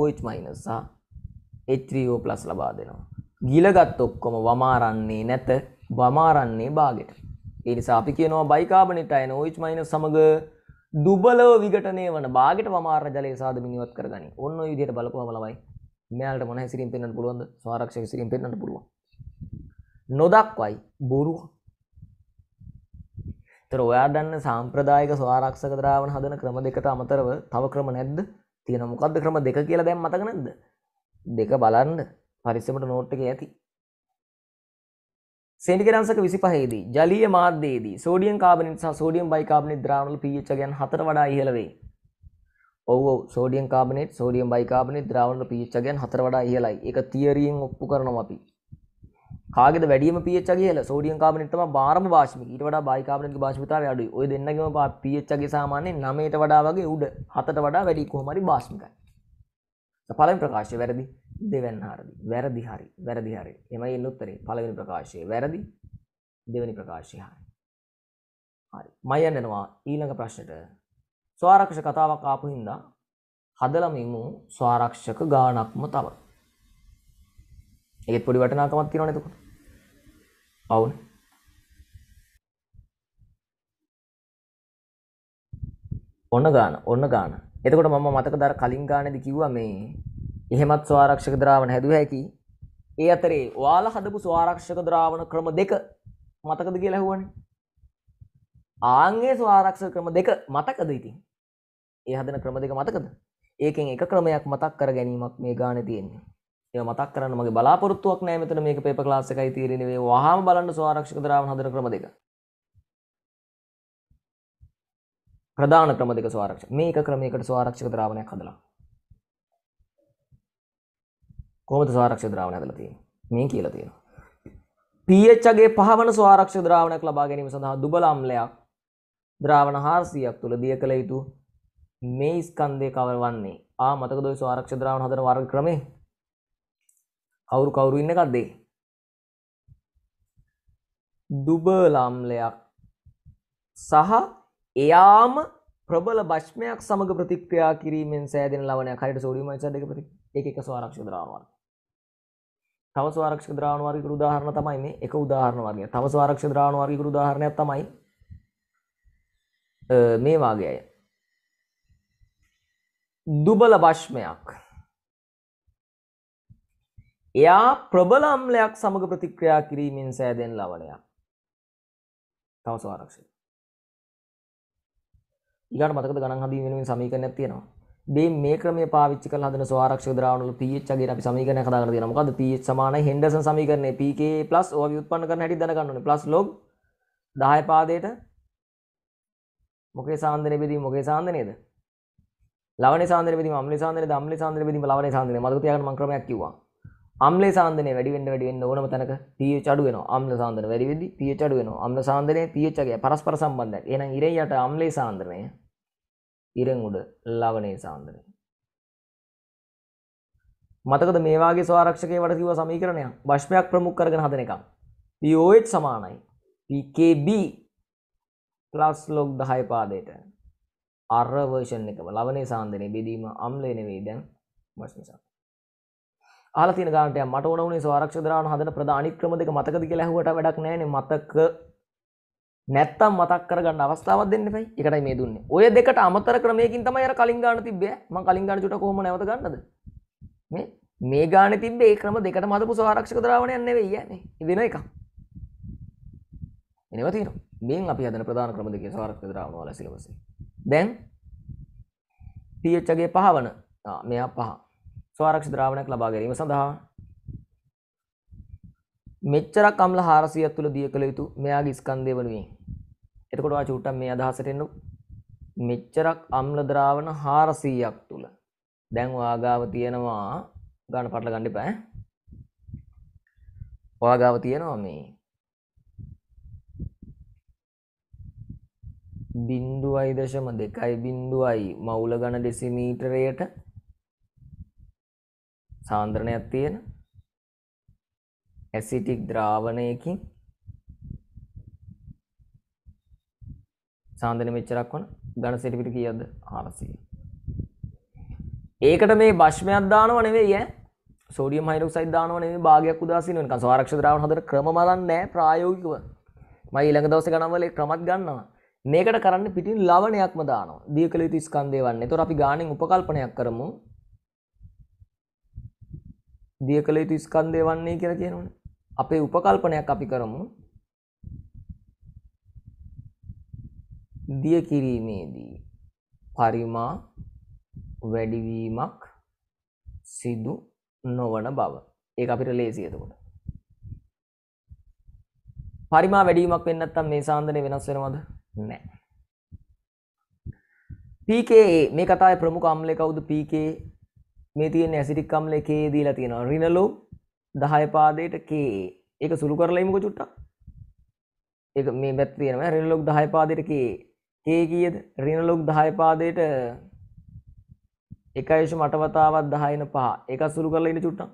ඕච් මයිනසා එත්‍රීෝ ප්ලස් ලබා දෙනවා. ගිලගත් ඔක්කොම වමාරන්නේ නැත වමාරන්නේ බාගෙට. එනිසා අපි කියනවා බයිකාබනිට අයන ඕච් මයින සමඟ දුබලව විගටනය වන බාගට වමාර ජලය සාධමිනිවත් කරගනි ඔන්න විදියට බලපුහ බලවයි මෙයාලට මොන සිරින් පෙන්න්න පුළුවන්ද ස්වාරක්ෂ සිරින් පෙන්න්න පුළුව. නොදක්වයි බොරුව තර ඔයා දන්න සාම්ප්‍රදායක ස්වාරක්ෂක ද්‍රාවන හදන ක්‍රම දෙකට අමතරව තව ක්‍රම නැද්ද තියෙන මොකක්ද ක්‍රම දෙක කියලා දැම් මතක නැද්ද දෙක බලන්න පරිස්සමට නෝට්ටක ඇති සෙඩිකරන්සක විසි පහේදී ජලිය මාධ්‍යයේදී සෝඩියන් කාබනිට සෝඩියම් බයිකාබනි ද්‍රාවල පිච්ච ගැන් හතර වඩා ඉහලවේ ඔව සෝඩියන් කාබනෙට සෝඩියම් බයිකාබනි ද්‍රාවල පිච්ච ගැන් හතර වඩා ඉහලයි එක තියරියෙන් ඔප්පු කරනවා අපි කාගෙද වැඩියම pH කියලා සෝඩියම් කාබනේට් තමයි බාරම වාෂ්මික. ඊට වඩා බයි කාබනේට්ගේ වාෂ්මිකතාවය අඩුයි. ওই දෙන්නගේම pH එකේ සාමාන්‍යයෙන් 9ට වඩා වගේ උඩ 7ට වඩා වැඩි කොහොම හරි වාෂ්මිකයි. පළවෙනි ප්‍රකාශය වැරදි. දෙවැන්න හරියි. වැරදි හරි. වැරදි හරි. එමය එන්න උත්තරේ. පළවෙනි ප්‍රකාශය වැරදි. දෙවෙනි ප්‍රකාශය හරි. හරි. මම යන්නනවා ඊළඟ ප්‍රශ්නෙට. ස්වාරක්ෂක කතාවක් ආපු හින්දා හදලම ඉමු ස්වාරක්ෂක ගානක්ම තව. ඒකෙත් පොඩි වටිනාකමක් තියෙනවනේ එතකොට. අවුනේ. ඔන්න ගාන ඔන්න ගාන. එතකොට මම මතක දර කලින් ගානේදී කිව්වා මේ එහෙමත් ස්වාරක්ෂක ද්‍රාවණ හැදුව හැකි. ඒ අතරේ ඔයාලා හදපු ස්වාරක්ෂක ද්‍රාවණ ක්‍රම දෙක මතකද කියලා ඇහුවනේ. ආන්ගේ ස්වාරක්ෂක ක්‍රම දෙක මතකද ඉතින්? ඒ හදන ක්‍රම දෙක මතකද? ඒකෙන් එක ක්‍රමයක් මතක් කර ගැනීමක් මේ ගානේ තියෙන්නේ. ඒ මතක් කරන්න මගේ බලාපොරොත්තුවක් නෑ මෙතන මේක පේපර් ක්ලාස් එකයි තියෙන්නේ නෙවෙයි. වහාම බලන්න ස්වාරක්ෂක ද්‍රාවණ හදන ක්‍රම දෙක. ප්‍රධාන ක්‍රම දෙක ස්වාරක්ෂක. මේක ක්‍රමයකට ස්වාරක්ෂක ද්‍රාවණයක් හදලා. කොහොමද ස්වාරක්ෂක ද්‍රාවණ හදලා තියෙන්නේ? මේ කියලා තියෙනවා. pH ගේ පහවන ස්වාරක්ෂක ද්‍රාවණයක් ලබා ගැනීම සඳහා දුබල අම්ලයක් ද්‍රාවණ 400ක් තුල දිය කළ යුතු මේ ස්කන්ධය කවර වන්නේ? ආ මතකද ඔය ස්වාරක්ෂක ද්‍රාවණ හදන වර්ග ක්‍රමේ? අවුරු කවුරු ඉන්න එකක්දේ දුබලාම්ලයක් සහ එයාම ප්‍රබල බශ්මයක් සමග ප්‍රතික්‍රියා කිරීමෙන් සෑදෙන ලවනය හරිට සෝඩියම චදක ප්‍රති එක ස්වාරක්ෂ ද්‍රාවන් තව ස්වාරක්ෂ ද්‍රාණවාරික උදාහරණ තමයි මේ එක උදාහරණ වගේ තව ස්වාරක්ෂ ද්‍රාණවාරික උදාහරණයක් තමයි මේ වාගේ අය දුබල භශ්මයක් එයා ප්‍රබලම්ලයක් සමඟ ප්‍රතික්‍රියා කිරීමෙන් සෑදෙන් ලවලයක් තවස ආරක්ෂ ඉගට මතක ගන හද වෙනුවෙන් සමීකන තියෙනවා බේ මේ ක්‍රම පාවිච්චි කල හදන ස්වාරක්ෂ දරාවනල පිච්චගේ අපි සමීකන කදාර තියෙන මොකද පී සමාන හෙන්ඩස සමීකරන පක ප්ලස් ඔ යුත්පන්න කර හැටි දනගන්නන ප්ලස් ලොග දාය පාදයට මොකේ සාන්දනය බෙදී මොකේ සාන්දනයද ලවන සාන්දර බෙදි අම්ලි සාන්දර දම්ලි සාන්දර බෙදීම ලවන සාන්දන මතක තියන මක්‍රමයක් කිවවා අම්ල සාන්දනය වැඩිවෙන්ඩ වැඩිවෙන්න ඕනම තැනක පිය චඩුවෙන අම්ල සාන්දන වැඩිවෙදි පිය චඩුවෙන අම්ල සාන්දනය පියච්චගේ පරස්පර සම්බන්ධ එන ඉරයට අම්ලේ සාන්දනය ඉරංගුඩ ලවනේ සාන්දනය මතකද මේවාගේ ස්වාරක්ෂකය වට කිව සමීකරණය භශ්පයක් ප්‍රමුක් කරගෙන හදන එකම් පියෝච් සමානයි PKB පලස් ලොග් දහය පාදයට අර්රවර්ෂන් එකම ලවනේ සාන්දනය බෙදීම අම්ලේනවෙයි දැන් වශනිසා ආලා තියෙන ගානට මට ඕන වුණේ ආරක්ෂක ද්‍රාවණ හදන ප්‍රධානි ක්‍රම දෙක මතකද කියලා ඇහුවට වැඩක් නැහැනේ මතක නැත්තම් මතක් කරගන්න අවස්ථාවක් දෙන්න එපයි. ඒකටයි මේ දුන්නේ. ඔය දෙකට අමතර ක්‍රමයකින් තමයි අර කලින් ගාන තිබ්බේ. මං කලින් ගාන චුට්ට කොහොම නැවත ගන්නද? මේ මේ ගාන තිබ්බේ ඒ ක්‍රම දෙකටම හදපු ආරක්ෂක ද්‍රාවණයක් නෙවෙයි යන්නේ. වෙන එකක්. එනවා තියෙනවා. මේන් අපි හදන ප්‍රධාන ක්‍රම දෙකේ ආරක්ෂක ද්‍රාවණ වල සිලබස් එක. දැන් TH ගේ පහවන. ආ මෙයා පහ. ස්වාරක්ෂ ද්‍රාවණයක් ලබා ගැනීම සඳහා මෙච්චරක් අම්ල 400ක් තුල දිය කළ යුතු මෙයාගේ ස්කන්ධය වනුයේ. එතකොට ආ චූට්ටක් මේ අදහසට එන්න මෙච්චරක් අම්ල ද්‍රාවණ 400ක් තුල දැන් වාගාව තියෙනවා ගන්න පටල ගන්න එපා වාගාව තියෙනවා මේ බින්දුවයි දශම දෙකයි බින්දුවයි මවුල ගණ ඩෙසිමීටරයට සාන්ද්‍රණයක් තියෙන ඇසිටික් ද්‍රාවණයකින් සාන්ද්‍රණය මෙච්චරක් වන ඝන සෙටිපිට කීයද 400. ඒකට මේ භෂ්මයක් දානව නෙවෙයි ඈ. සෝඩියම් හයිඩ්‍රොක්සයිඩ් දානව නෙවෙයි භාගයක් උදාසීන වෙනකන් සාරක්ෂ ද්‍රාවණ හදන ක්‍රම මරන්නේ නැහැ ප්‍රායෝගිකව. මම ඊළඟ දවසේ ගණන්වල ඒ ක්‍රමත් ගන්නවා. මේකට කරන්න පිටින් ලවණයක්ම දානවා. දීකලිත ස්කන්ධය වන්නේ. ඒතොර අපි ගාණෙන් උපකල්පනයක් කරමු. දිය කළ යුතු ස්කන්ධය වන්නේ කියලා කියනවනේ. අපේ උපකල්පනයක් අපි කරමු. දිය කිරීමේදී පරිමා වැඩිවීමක් සිදු නොවන බව. ඒක අපිට ලේසි එතකොට. පරිමා වැඩිවීමක් වෙන්නේ නැත්නම් මේ සාන්දනේ වෙනස් වෙනවද? නැහැ. PKA මේ කතාවේ ප්‍රමුඛ අම්ලය කවුද? PKA මේ තියෙන ඇසිටික් අම්ල K දීලා තියෙනවා රිනලු 10 පාදයට K ඒක සුළු කරලා ඉමුකෝ චුට්ටක් ඒක මේ පැත්ත තියෙනවා රිනලොග් 10 පාදයට K K කීයද රිනලොග් 10 පාදයට 1.8 වතාවක් 10 න 5 ඒක සුළු කරලා ඉන්න චුට්ටක්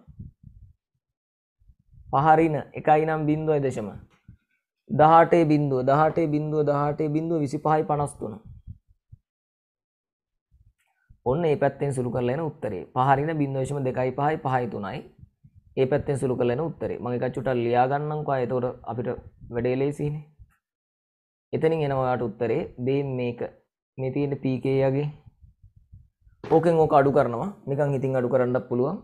පහරින 1 නම් 0.1 දහටේ බින්දුව දහටේ බින්දුව දහටේ බින්දුව විසි පහයි පනස්තුන ඔන්න ඒ පැත්තෙන් සුළු කරලා එන උත්තරේ පහරින 0.25 5යි 3යි ඒ පැත්තෙන් සුළු කරලා එන උත්තරේ මම එකක් චුට්ටක් ලියා ගන්නම්කෝ එතකොට අපිට වැඩේ ලේසියිනේ එතනින් එනවා ඔයාට උත්තරේ මේ මේක මේ තියෙන PK යගේ ඕකෙන් ඕක අඩු කරනවා නිකන් ඉතින් අඩු කරන්නත් පුළුවන්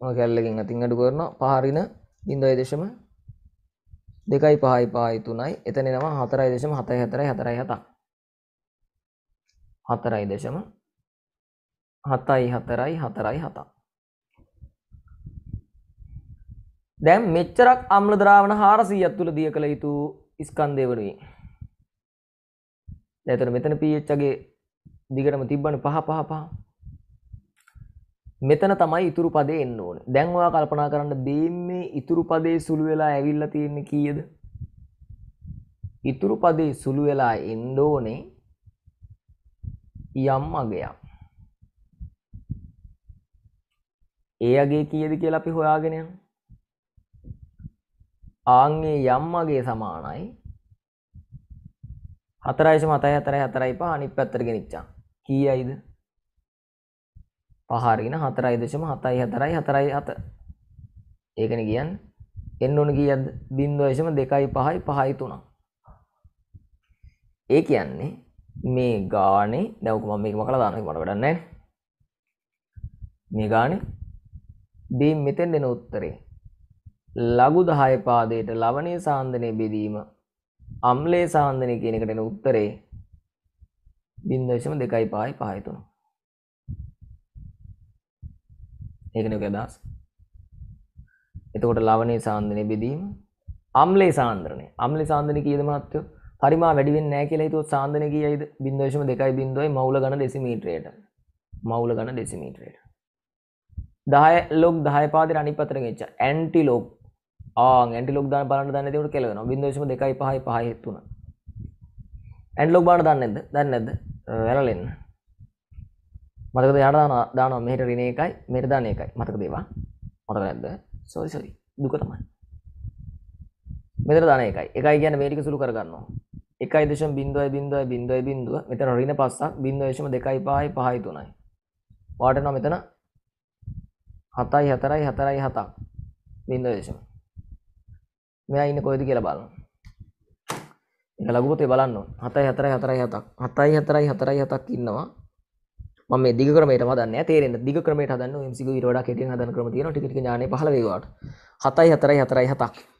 මම කැල්ලකින් අතින් අඩු කරනවා පහරින 0.25 දෙකයි පහයි පායි තුනයි එතනෙනවා හතරයි දෙශම හතයි හතරයි හතරයි හතා හතරයි දෙශම හතයි හතරයි හතරයි හතා. දැම් මෙච්චරක් අම්ල ද්‍රාවණ හාරසීයක් තුළ දිය කළ යුතු ඉස්කන්දය වනුයි. දැතන මෙතන පීච්චගේ දිගටම තිබ්බන පහ පහ පහ. මෙතන තමයි ඉතුරු පදේ එන්න ඕන දැන්වා කල්පනා කරන්න බේම්මේ ඉතුරු පදේ සුළු වෙලා ඇවිල්ල තියෙන කියද. ඉතුරු පදේ සුළු වෙලා එන්ඩෝනේ යම් අගයක්. ඒ අගේ කියද කියලා අපි හොයාගෙන යන ආන්ගේ යම් අගේ සමානයි හතරයිස මතයි හතරයි හතරයි පහ අනිත් පැත්තට ගෙනිච්චා කීයයිද පහරගෙන හතරයි දශම හතයි හතරයි හතරයි හත ඒකන කියන් එන්න ඕන කියද බින්දුවශම දෙකයි පහයි පහයි තුනා ඒ කියන්නේ මේ ගානේ දැවකුම මේක මකලා දානක මට වැඩන්නේ මේ ගානේ දී මෙතෙන් දෙන උත්තරේ ලඝු 10 පාදයට ලවණයේ සාන්දනය බෙදීම අම්ලයේ සාන්දනය කියන එකට එන උත්තරේ 0.25553 ඒකනේ ඔක අදහස් එතකොට ලවණයේ සාන්දනය බෙදීම අම්ලයේ සාන්ද්‍රණය අම්ලයේ සාන්දනය කීයද මහත්තයෝ පරිමා වැඩි වෙන්නේ නැහැ කියලා හිතුවොත් සාන්දනය කීයද 0.2 මවුල ඝන දෙසිමීටරයට මවුල ඝන දෙසිමීටරයට දහය ලොක් දහය පාති අනි පතර ච්ච ඇන්ටි ලෝක් ඇට ලොක් ද බල දන්න තවට කෙලන බිදශම දෙකයි පහයි පහයත්තුන ඇන් ලොක් බාට දන්නද දන්න ඇද වැලලෙන්න මතකද යාදාන දාන මෙහට රින එකයි මෙට දාන එකයි මතක දේවා මතක ඇද සොරිසොරි දුකතමයි මෙතර දාන එකයි එකයි ගැන මේටික සුළු කරගන්නවා එකයි දශම් බින්දුවයි බින්දුවයි බින්දුවයි බින්දුව මෙතන රින පස්සක් බින්දුවේශම දෙකයි පහයි පහයි තුනයි වාටනවා මෙතන හතයි හතරයි හතරයි හතක් බින්දදේශම මෙයා ඉන්න කොයිද කියලා බලන්න එක ලඝුපතේ බලන්න ඕන 7යි 4යි 4යි 7ක් 7යි 4යි 4යි 7ක් ඉන්නවා මම මේ දිග ක්‍රමයට හදන්නේ නැහැ තේරෙන්න දිග ක්‍රමයට හදන්න MCQ ඊට වඩා කෙටියෙන් හදන ක්‍රම තියෙනවා ටික ටික ඥානෙ පහළ වේවාට 7යි 4යි 4යි 7ක්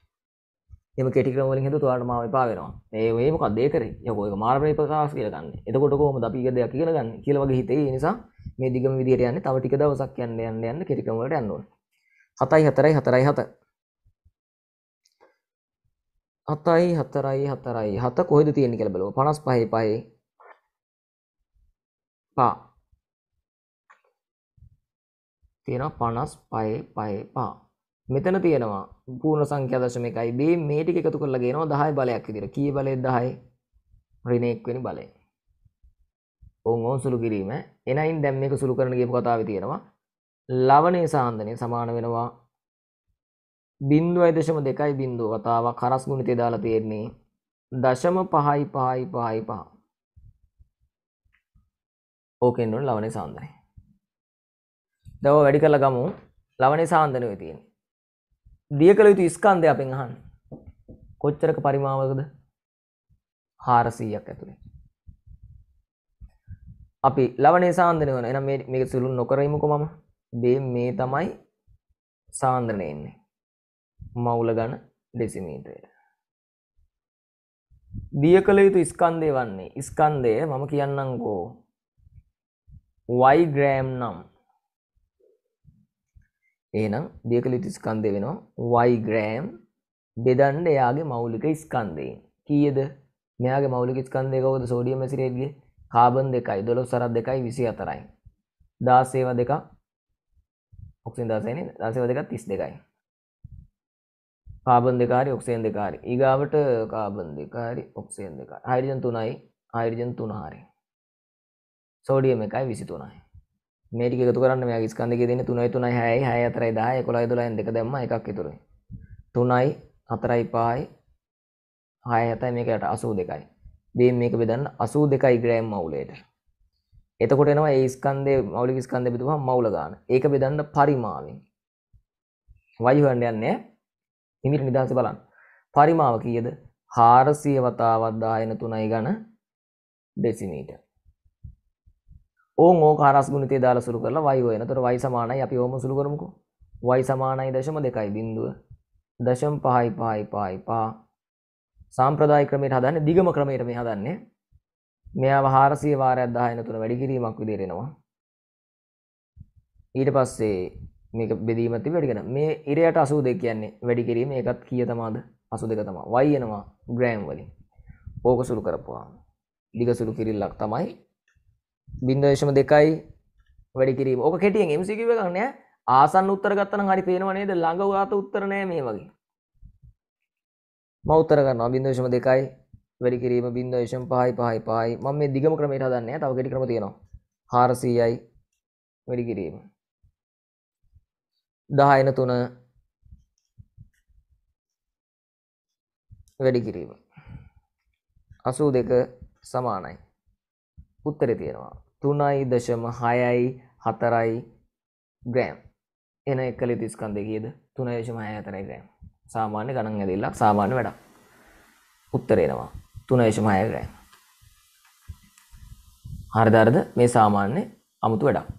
එම කෙටික්‍රමලින් හතු තුවාට මාව එපා වෙනවා ඒ ඒම කදේ කර යකෝක මාර්පය ප්‍රකාශ කියලගන්න එතකොට කෝම දපික දෙයක් කියලගන්න කියලවගේ හිතේ නිසා මේ දිගම විදිට යන්න තව ටික දවසක් යන්න යන්න යන්න කෙටිකමලට යන්නවා හතයි හතරයි හතරයි හත හතයි හතරයි හතරයි හත කොහෙද තියෙන කියල බලව පනස් පහහි පහේ පා තියෙන පනස් පයේ පයේ පා මෙතන තියෙනවා පූර්ණ සංඛ්‍යා දශමිකයි b මේ ටික එකතු කරලා ගේනවා 10 බලයක් විදිහට. කී බලේ 10යි? ඍණ 1 වෙනි බලය. ඕන් ඕන් සුළු කිරීම. එනයින් දැන් මේක සුළු කරන ගියපු කතාවේ තියෙනවා ලවණයේ සාන්දනය සමාන වෙනවා 0.2 කතාවක් හරස් ගුණිතය දාලා තියෙන්නේ දශම 5යි 5යි 5යි 5. ඕකෙන් නෝ ලවණයේ සාන්දනය. දව වැඩි කරලා ගමු ලවණේ සාන්දනය වෙතියෙන්නේ දිය කළ යුතු ස්කන්ධය අපෙන් අහන්න කොච්චරක පරිමාවකද හාරසීයක් ඇතුළේ අපි ලවනේ සාන්දනය වන එනම් මේක සුළු නොකරීමකු මම දේ මේ තමයි සාන්ද්‍රණය එන්නේ මවුල ගණ දෙසිමීටයට දිය කළ යුතු ස්කන්දය වන්නේ ස්කන්දය මම කියන්නංකෝ වයිග්‍රෑම් නම් එහෙනම් දියකලිත ස්කන්ධය වෙනවා y ග්‍රෑම් බෙදන්න එයාගේ මෞලික ස්කන්ධයෙන්. කීයද? මෙයාගේ මෞලික ස්කන්ධය කවුද? Sodium ඇසිඩේට්ගේ carbon 2යි 12.2යි 24යි. 16 ඒවා දෙක ඔක්සිජන් 16 නේද? 16 ඒවා දෙක 32යි. කාබන් දෙක හරි ඔක්සිජන් දෙක හරි. ඊගාවට කාබන් දෙක හරි ඔක්සිජන් දෙක හරි. හයිඩ්‍රජන් 3යි හයිඩ්‍රජන් 3 හරි. සෝඩියම් එකයි 23යි. මේටික එකතු කරන්න මෙයා ස්කන්ධකේ දෙන්නේ 3යි 3යි 6යි 6යි 4යි 10යි 11යි 12යි දෙක දැම්මා එකක් ඉතුරුයි 3යි 4යි 5යි 6යි 7යි මේක යට 82යි බේම් මේක බෙදන්න 82යි ග්‍රෑම් මවුලයට එතකොට එනවා ඒ ස්කන්ධයේ මෞලික ස්කන්ධය බෙදුවම මවුල ගන්න ඒක බෙදන්න පරිමාවෙන් වයි හොයන්න යන්නේ හිමිට නිදහස බලන්න පරිමාව කීයද 400 වතාවක් 10 3යි ගණ ඩෙසිමීටර් ඕන් ඕක හරස් ගුණිතය දාලා සුළු කරලා y හොයන. එතකොට y සමානයි අපි ඕම සුළු කරමුකෝ. y සමානයි 0.2 දශම් 5යි 5යි 5යි 5 සාම්ප්‍රදායික ක්‍රමයට හදන්නේ දිගම ක්‍රමයට මේ හදන්නේ. මෙයාව 400 වාරයක් 10 වෙනතුර වැඩි කිරීමක් විදිහට එනවා. ඊට පස්සේ මේක බෙදීම ඇති වැඩිගෙන මේ ඉරයට 82 කියන්නේ වැඩි කිරීම ඒකත් කීය තමාද 82 තමයි y එනවා ග්‍රෑම් වලින් ඕක සුළු කරපුවා දිග සුළු කිරිල්ලක් තමයි බින්දශම දෙකයි වැඩි කිරීම ඕක කෙටියෙන් MCQ එක ගන්න ආසන්න උත්තර ගත්තනම් හරි පේනව නේද ළඟ වාත උත්තර නෑ මේ වගේ මම උත්තර ගන්නවා බින්දශම දෙකයි වැඩි කිරීම බින්දශම පහයි පහයි පහයි මම මේ දිගම ක්‍රමයට හදන්නේ තව කෙටි ක්‍රම තියෙනවා 400යි වැඩි කිරීම 10 න 3 වැඩි කිරීම 82 සමානයි උත්තරේ තියෙනවා තුනයි දශම හයයි හතරයි ග්‍රෑම් එන එකල තිස්කන් දෙකේද තුන දශම හය හතරයි ග්‍රෑම් සාමාන්‍ය ගණන් ඇදල්ලක් සාමාන්‍ය වැඩක් උත්තරේනවා තුන දශම හය ග්‍රෑම් හරිධර්ද මේ සාමාන්‍ය අමුතු වැඩක්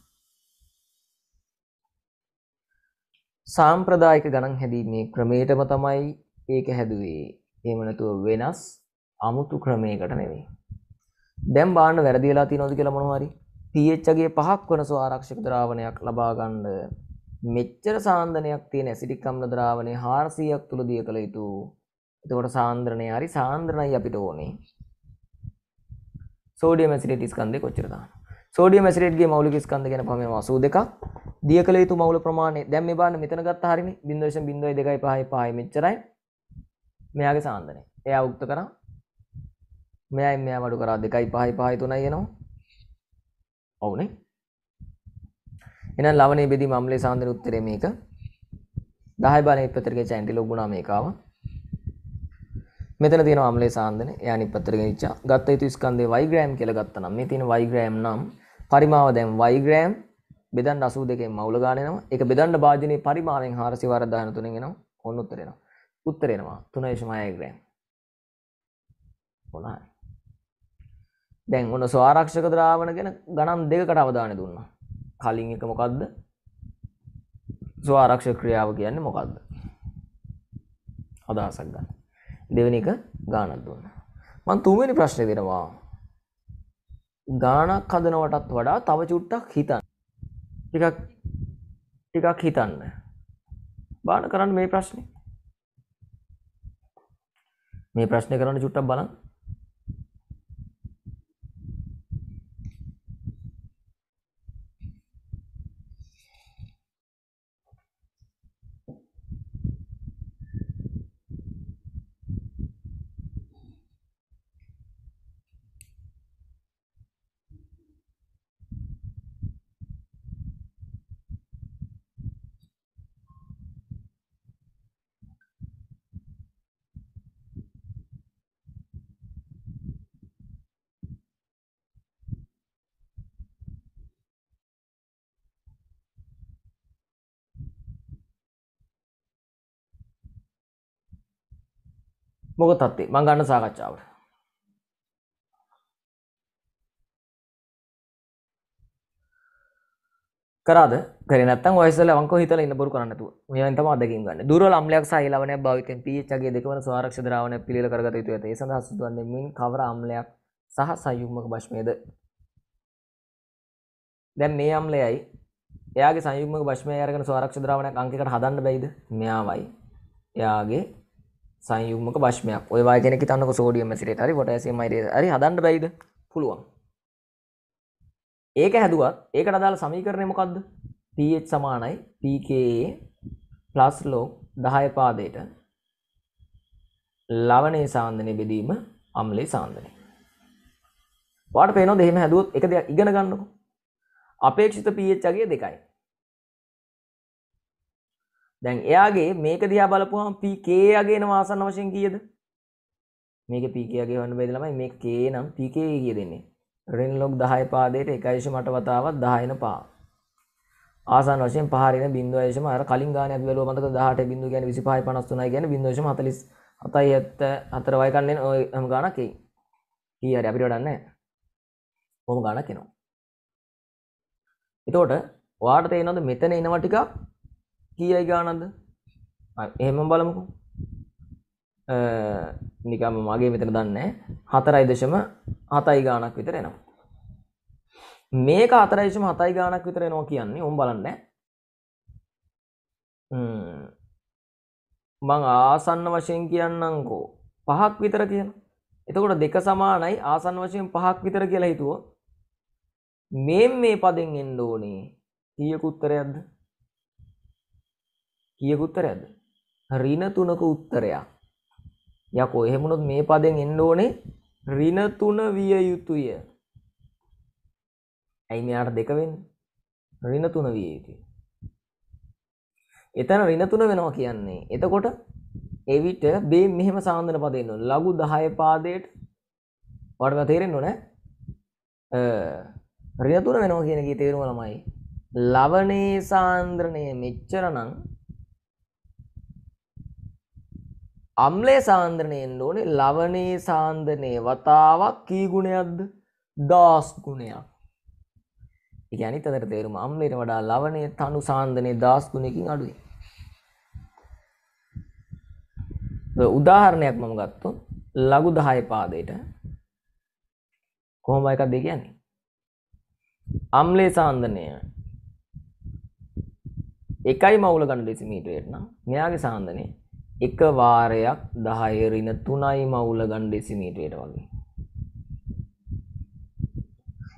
සාම්ප්‍රදායික ගණන් හැදීමේ ක්‍රමේටම තමයි ඒක හැදුවේ එමනතුව වෙනස් අමුතු ක්‍රමයකට නෙවෙේ දැම් බාන්න වැරදිලා තිනොද කියලමනවාරි තියච්චගේ පහක් වනස ආරක්ෂක ද්‍රාවණයක් ලබාගණ්ඩ මෙච්චර සාන්ධනයක් තියෙන ඇසිටිකම්ල ද්‍රාවණය හාරසියක් තුළ දිය කළ යුතු එතකොට සාන්ද්‍රණය හරි සාන්ද්‍රණයි අපිට ඕනේ සෝඩිය මැසිට ස්කන්දය කොච්චරදා සෝඩිය මැසිටගේ මවලික ස්කන්ද ගැන පම වසූ දෙක දිය කළ යුතු මවල ප්‍රමාණය දැම් බාන මෙතනගත් හරිම බින්දෝෂ බින්දව දෙකයි පහයි පායි මෙච්චරයි මෙයාගේ සාන්දනය එයා උක්ත කරා මෙයයි මෙයා වඩු කරා දෙකයි පහයි පහයි තුනයි එනවා ඔවුනේ එහෙනම් ලවණේ බෙදීම අම්ලයේ සාන්දන උත්තරේ මේක 10 බලයේ පතරගේ ඇන්ටිලෝප් ගුණා මේකාව මෙතන තියෙන අම්ලයේ සාන්දන එයා නිපතර ගෙනිච්චා ගත්ත යුතු ස්කන්ධේ y ග්‍රෑම් කියලා ගත්තා නම් මේ තියෙන y ග්‍රෑම් නම් පරිමාව දැන් y ග්‍රෑම් බෙදන්න 82කින් මවුල ගාන එනවා. ඒක බෙදන්න භාජනයේ පරිමාවෙන් 400 වාර 13 න් එනවා. ඔන්න උත්තර එනවා. උත්තර එනවා 3.6 ග්‍රෑම්. 50යි. දැන් ඔන්න ස්වාරක්ෂක ද්‍රාවණ ගැන ගණන් දෙකකට අවධානය දුන්නා. කලින් එක මොකද්ද? ස්වාරක්ෂක ක්‍රියාව කියන්නේ මොකද්ද? අදහසක් ගන්න. දෙවෙනි එක ගානක් දුන්නා. මම තුන්වෙනි ප්‍රශ්නේ දෙනවා. ගානක් හදනවටත් වඩා තව චුට්ටක් හිතන්න. ටිකක් ටිකක් හිතන්න. බාන කරන්න මේ ප්‍රශ්නේ. මේ ප්‍රශ්නේ කරන්න චුට්ටක් බලන්න. මොක තත්ේ මං ගන්න සාකච්ඡාවට කරාද කරනත්තන් වයසල වක හිතල ඉන්න බොරු කරන්නතු මෙයන්ත අදකින් ගන්න දුර අම්ලයක් සහිලවන භවිතෙන් පිච්චගේ දෙකවන ස්වාරක්ෂ ද්‍රාවන පිළ කරගත යුතු ඇත ඒ සඳහස වන්නමින් කවර අම්ලයක් සහ සයුක්මක භශ්මයද දැන් මේ අම්ලයයි එයාගේ සයුක්ම භශ්මය අරගෙන ස්වාරක්ෂ ද්‍රාවන අංකට හදන්න බයිද මෙයාවයි එයාගේ සංයුම්මක භශ්මයක් ඔය වාජනක තන්නක සෝඩියම් මැසිරේ හරි පොටසියම් අයිරේ හරි හදන්න බැයිද පුළුවන් ඒක හැදුවත් ඒකට අදාළ සමීකරණය මොකක්ද pH සමානයි pKa plus log 10 පාදයට ලවණේ සාන්දනය බෙදීම අම්ලේ සාන්දනය වාට පේනොද එහෙම හැදුවොත් එක දෙයක් ඉගෙන ගන්නකො අපේක්ෂිත pH අගේ දෙකයි දැන් එයාගේ මේක දිහා බලපුහම් පිකේයගෙන වාසන්න වශයෙන් කියද මේක පිකයාගේ වන්න බේදලමයි මේ කේ නම් පිකේ කිය දෙන්නේ රෙන් ලොක් දහය පාදයට එකයිශ මට වතාවත් දායන පා ආසන් වශයෙන් පහරන බින්දුව ඒශම අර කලින් ගානයක් වැලුව මතක 18 බින්දුව කියන්නේ 25 53 කියන්නේ බින්දුවේශම 47යි 74 වයි කන්නේ ඔය හැම ගානක් එයි. කී හරි අපිට වැඩක් නැහැ. කොහොම ගානක් එනවා. එතකොට ඔයාලට තේරෙනවද මෙතන එනවා ටිකක් කියයි ගානද එහෙම බලමුකු නිකම මගේ මෙතන දන්නේ හතරයි දශම හතයි ගානක් විතර එනවා මේක අතරයිශම හතයි ගානක් විතර එනවා කියන්නේ උම් බලන්න මං ආසන්න වශයෙන් කියන්නංකෝ පහක් විතර කියන එතකොට දෙක සමානයි ආසන්න වශයෙන් පහක් විතර කියලා හිතුව මේ මේ පදෙන් එන්න ඕනේ කීයක උත්තරයක්ද කියක උත්තරයද රින තුනක උත්තරයක් යකෝ එහෙමුණොත් මේ පදෙන් එන්න ඕනේ රින තුන විය යුතුය ඇයි මෙයාට දෙකවෙන් රින තුන විය යුතුය එතන රින තුන වෙනවා කියන්නේ එතකොට එවිට බේ මෙහෙම සාන්දන පදයන්න ලගු දහය පාදයට වඩම තේරෙන් නොන රින තුන වෙනවා කියන තේරුම ළමයි ලවනේ සාන්ද්‍රණය මෙච්චරනං අම්ලේ සාන්ද්‍රණයෙන් ඕනේ ලවනේ සාන්දනය වතාවක් කීගුණයක්ද දස් ගුණයක් ඉගැනි තදර තේරුම අම්ලට වඩා ලවනය තනු සාන්දනය දස් ගුණකින් අඩුයි උදාහරණයක් මම ගත්තු ලගු දහය පාදයට කොහොම එකක් දෙ කියන්නේ අම්ලේ සාන්දනය එකයි මවුල ගණඩ ලෙසි මීටවේටනම් මෙයාගේ සාන්දනය එක වාරයක් දහයරින තුනයි මවුල ගණ්ඩෙසි මීටයට වගේ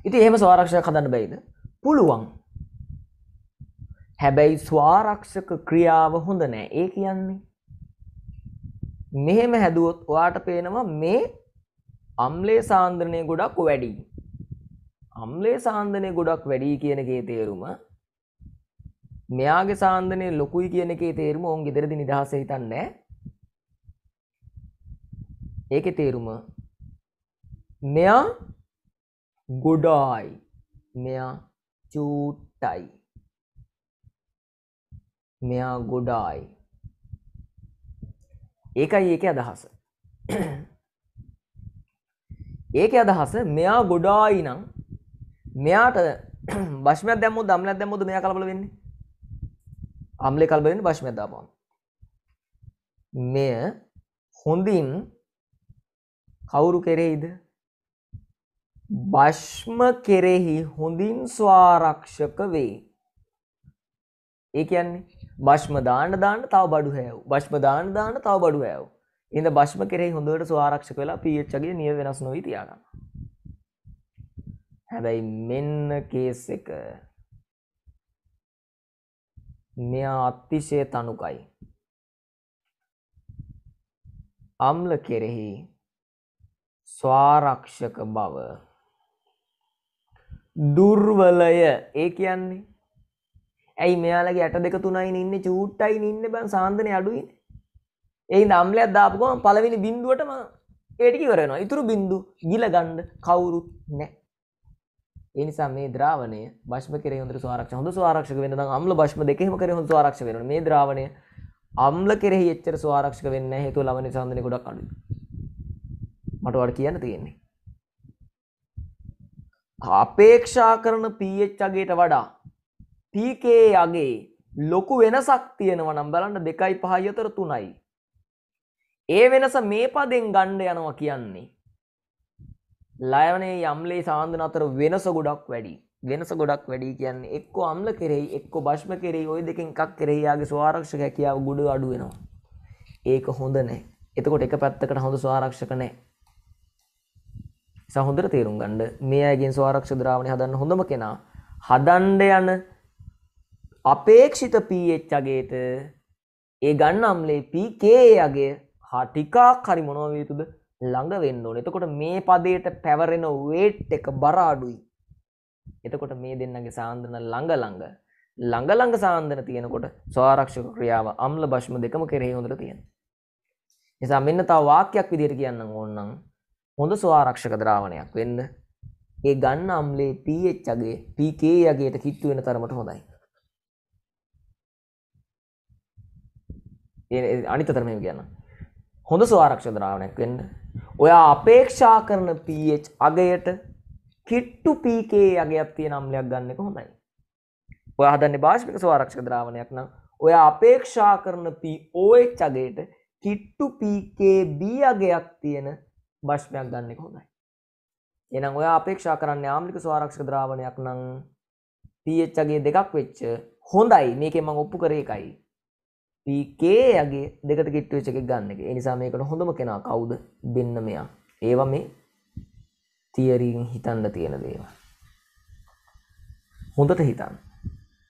ඉති එහෙම ස්වාරක්ෂය කදන්න බැයිද පුළුවන් හැබැයි ස්වාරක්ෂක ක්‍රියාව හොඳ නෑ ඒ කියන්නේ මෙහෙම හැදුවොත් ඔයාට පේනවා මේ අම්ලේ සාන්ද්‍රනය ගොඩක් වැඩී අම්ලේ සාන්දනය ගොඩක් වැඩී කියනගේ තේරුම මෙයාගේ සාන්දනය ලොකුයි කියන එකේ තේරුම ඔවුන් ගෙදරදි නිදහස හිතන්නේ ඒකේ තේරුම මෙයා ගොඩායි මෙයා චූට්ටයි මෙයා ගොඩායි ඒකයි ඒක අදහස ඒක අදහස මෙයා ගොඩායි නම් මෙයාට බශ්මයක් දැම්මු දම්ලත් දැම්මුද මෙයා කලබල වෙන්නේ අම්ලේ කල්බරෙන් භාෂ්මයක් දාපුවම මෙය හොඳින් කවුරු කෙරෙහිද භෂ්ම කෙරෙහි හොඳින් ස්වාරක්ෂක වේ ඒ කියන්නේ භෂ්ම දාන්න දාන්න තව බඩු හැව් භෂ්ම දාන්න දාන්න තව බඩු හැව් ඉඳ භෂ්ම කෙරෙහි හොඳට ස්වාරක්ෂක වෙලා pH ගේ නිය වෙනස් නොවී තියාගන්න හැබැයි මෙන්න කේස් එක මෙයා අත්තිශය තනුකයි. අම්ල කෙරෙහි ස්වාරක්ෂක බව දුර්වලය ඒ කියන්නේ ඇයි මෙයාලගේ ඇට දෙක තුනයි ඉන්න චූට්ටයි ඉන්න බන් සාන්ධනය අඩුයි ඒ දම්ලයක් දාපුකොම පලවෙනි බින්දුවටම ඒටිකිවරෙනවා ඉතුරු බින්දු ගිල ගණ්ඩ කවුරුත් නෑ ඒනිසා මේ ද්‍රාවණය භශ්ම කරේ හොඳ ස්වාරක්ෂ හොඳ ස්වාරක්ෂක වෙන්න නම් අම්ල භශ්ම දෙකෙම කරේ හොඳ ස්වාරක්ෂක වෙනවා මේ ද්‍රාවණය අම්ල කෙරෙහි එච්චර ස්වාරක්ෂක වෙන්නේ නැහැ හේතුව ලවණේ සඳනේ ගොඩක් අඩුයි මට වඩා කියන්න තියෙන්නේ අපේක්ෂා කරන pH අගයට වඩා pK අගේ ලොකු වෙනසක් තියෙනවා නම් බලන්න 2යි 5යි අතර 3යි ඒ වෙනස මේ පදෙන් ගන්න යනවා කියන්නේ ලයවනේ යම්ලේ සාන්ධන අතර වෙනස ගොඩක් වැඩි වෙනස ගොඩක් වැඩි කියන්න එක්ක අම්ල කෙරෙයි එක්ක බශ්ම කෙරෙයි ඔය දෙකින් එකක් කෙරෙයාගේ ස්වාරක්ෂක හැකියාව ගුඩ අඩුවෙනවා ඒක හොඳ නෑ එතකොට එක පැත්තකට හොඳ ස්වාරක්ෂක නෑ සහොඳර තේරුම් ගණ්ඩ මේ අයගෙන් ස්වාරක්ෂ ද්‍රාවණය හදන්න හොඳම කෙනා හදන්ඩ යන අපේක්ෂිත පීච්චගේට ඒ ගන්න අම්ලේ පීකේයගේ හටිකා කරි මොනොවයුතුද ළඟ වෙන්න ඕන එතකොට මේ පදයට පැවරෙන වේට් එක බරාඩුයි එතකොට මේ දෙන්නගේ සාන්දන ළඟ ළඟ ළඟ ළඟ සාන්දන තියෙනකොට ස්වාරක්ෂක ක්‍රියාව අම්ල භෂ්ම දෙකම කෙරෙහි හොඳට තියෙන නිසා මෙන්න තව වාක්‍යයක් විදිහට කියන්න ඕනනම් හොඳ ස්වාරක්ෂක ද්‍රාවණයක් වෙන්න ඒ ගන්න අම්ලේ pH අගේ pK යගේට කිට්ටු වෙන තරමට හොඳයි ඒ අනිත තරමේ කියන්න හොඳ ස්වාරක්ෂ ද්‍රාවණයක් වෙන්න ඔයා අපේක්ෂා කරන පH අගයට කිට්ටු පK අගයක් තියෙන අම්ලයක් ගන්න එක හොඳයි. ඔයා හදන්නේ බාෂ්පික ස්වාරක්ෂක ද්‍රාවණයක් නම් ඔයා අපේක්ෂා කරන pOH අගයට කිට්ටු pKb අගයක් තියෙන බෂ්පයක් ගන්න එක හොඳයි. එහෙනම් ඔයා අපේක්ෂා කරන්නේ ආම්ලික ස්වාරක්ෂක ද්‍රාවණයක් නම් pH අගේ දෙකක් වෙච්ච හොඳයි මේකෙන් මම ඔප්පු කරේ එකයි පීකේයගේ දෙකට කිට්ටුවච එකක් ගන්න එක එනිසා මේකට හොඳම කෙනා කවුද බෙන්න මෙයා ඒව මේ තියරීන් හිතන්න තියෙන දේවා හොඳට හිතන්න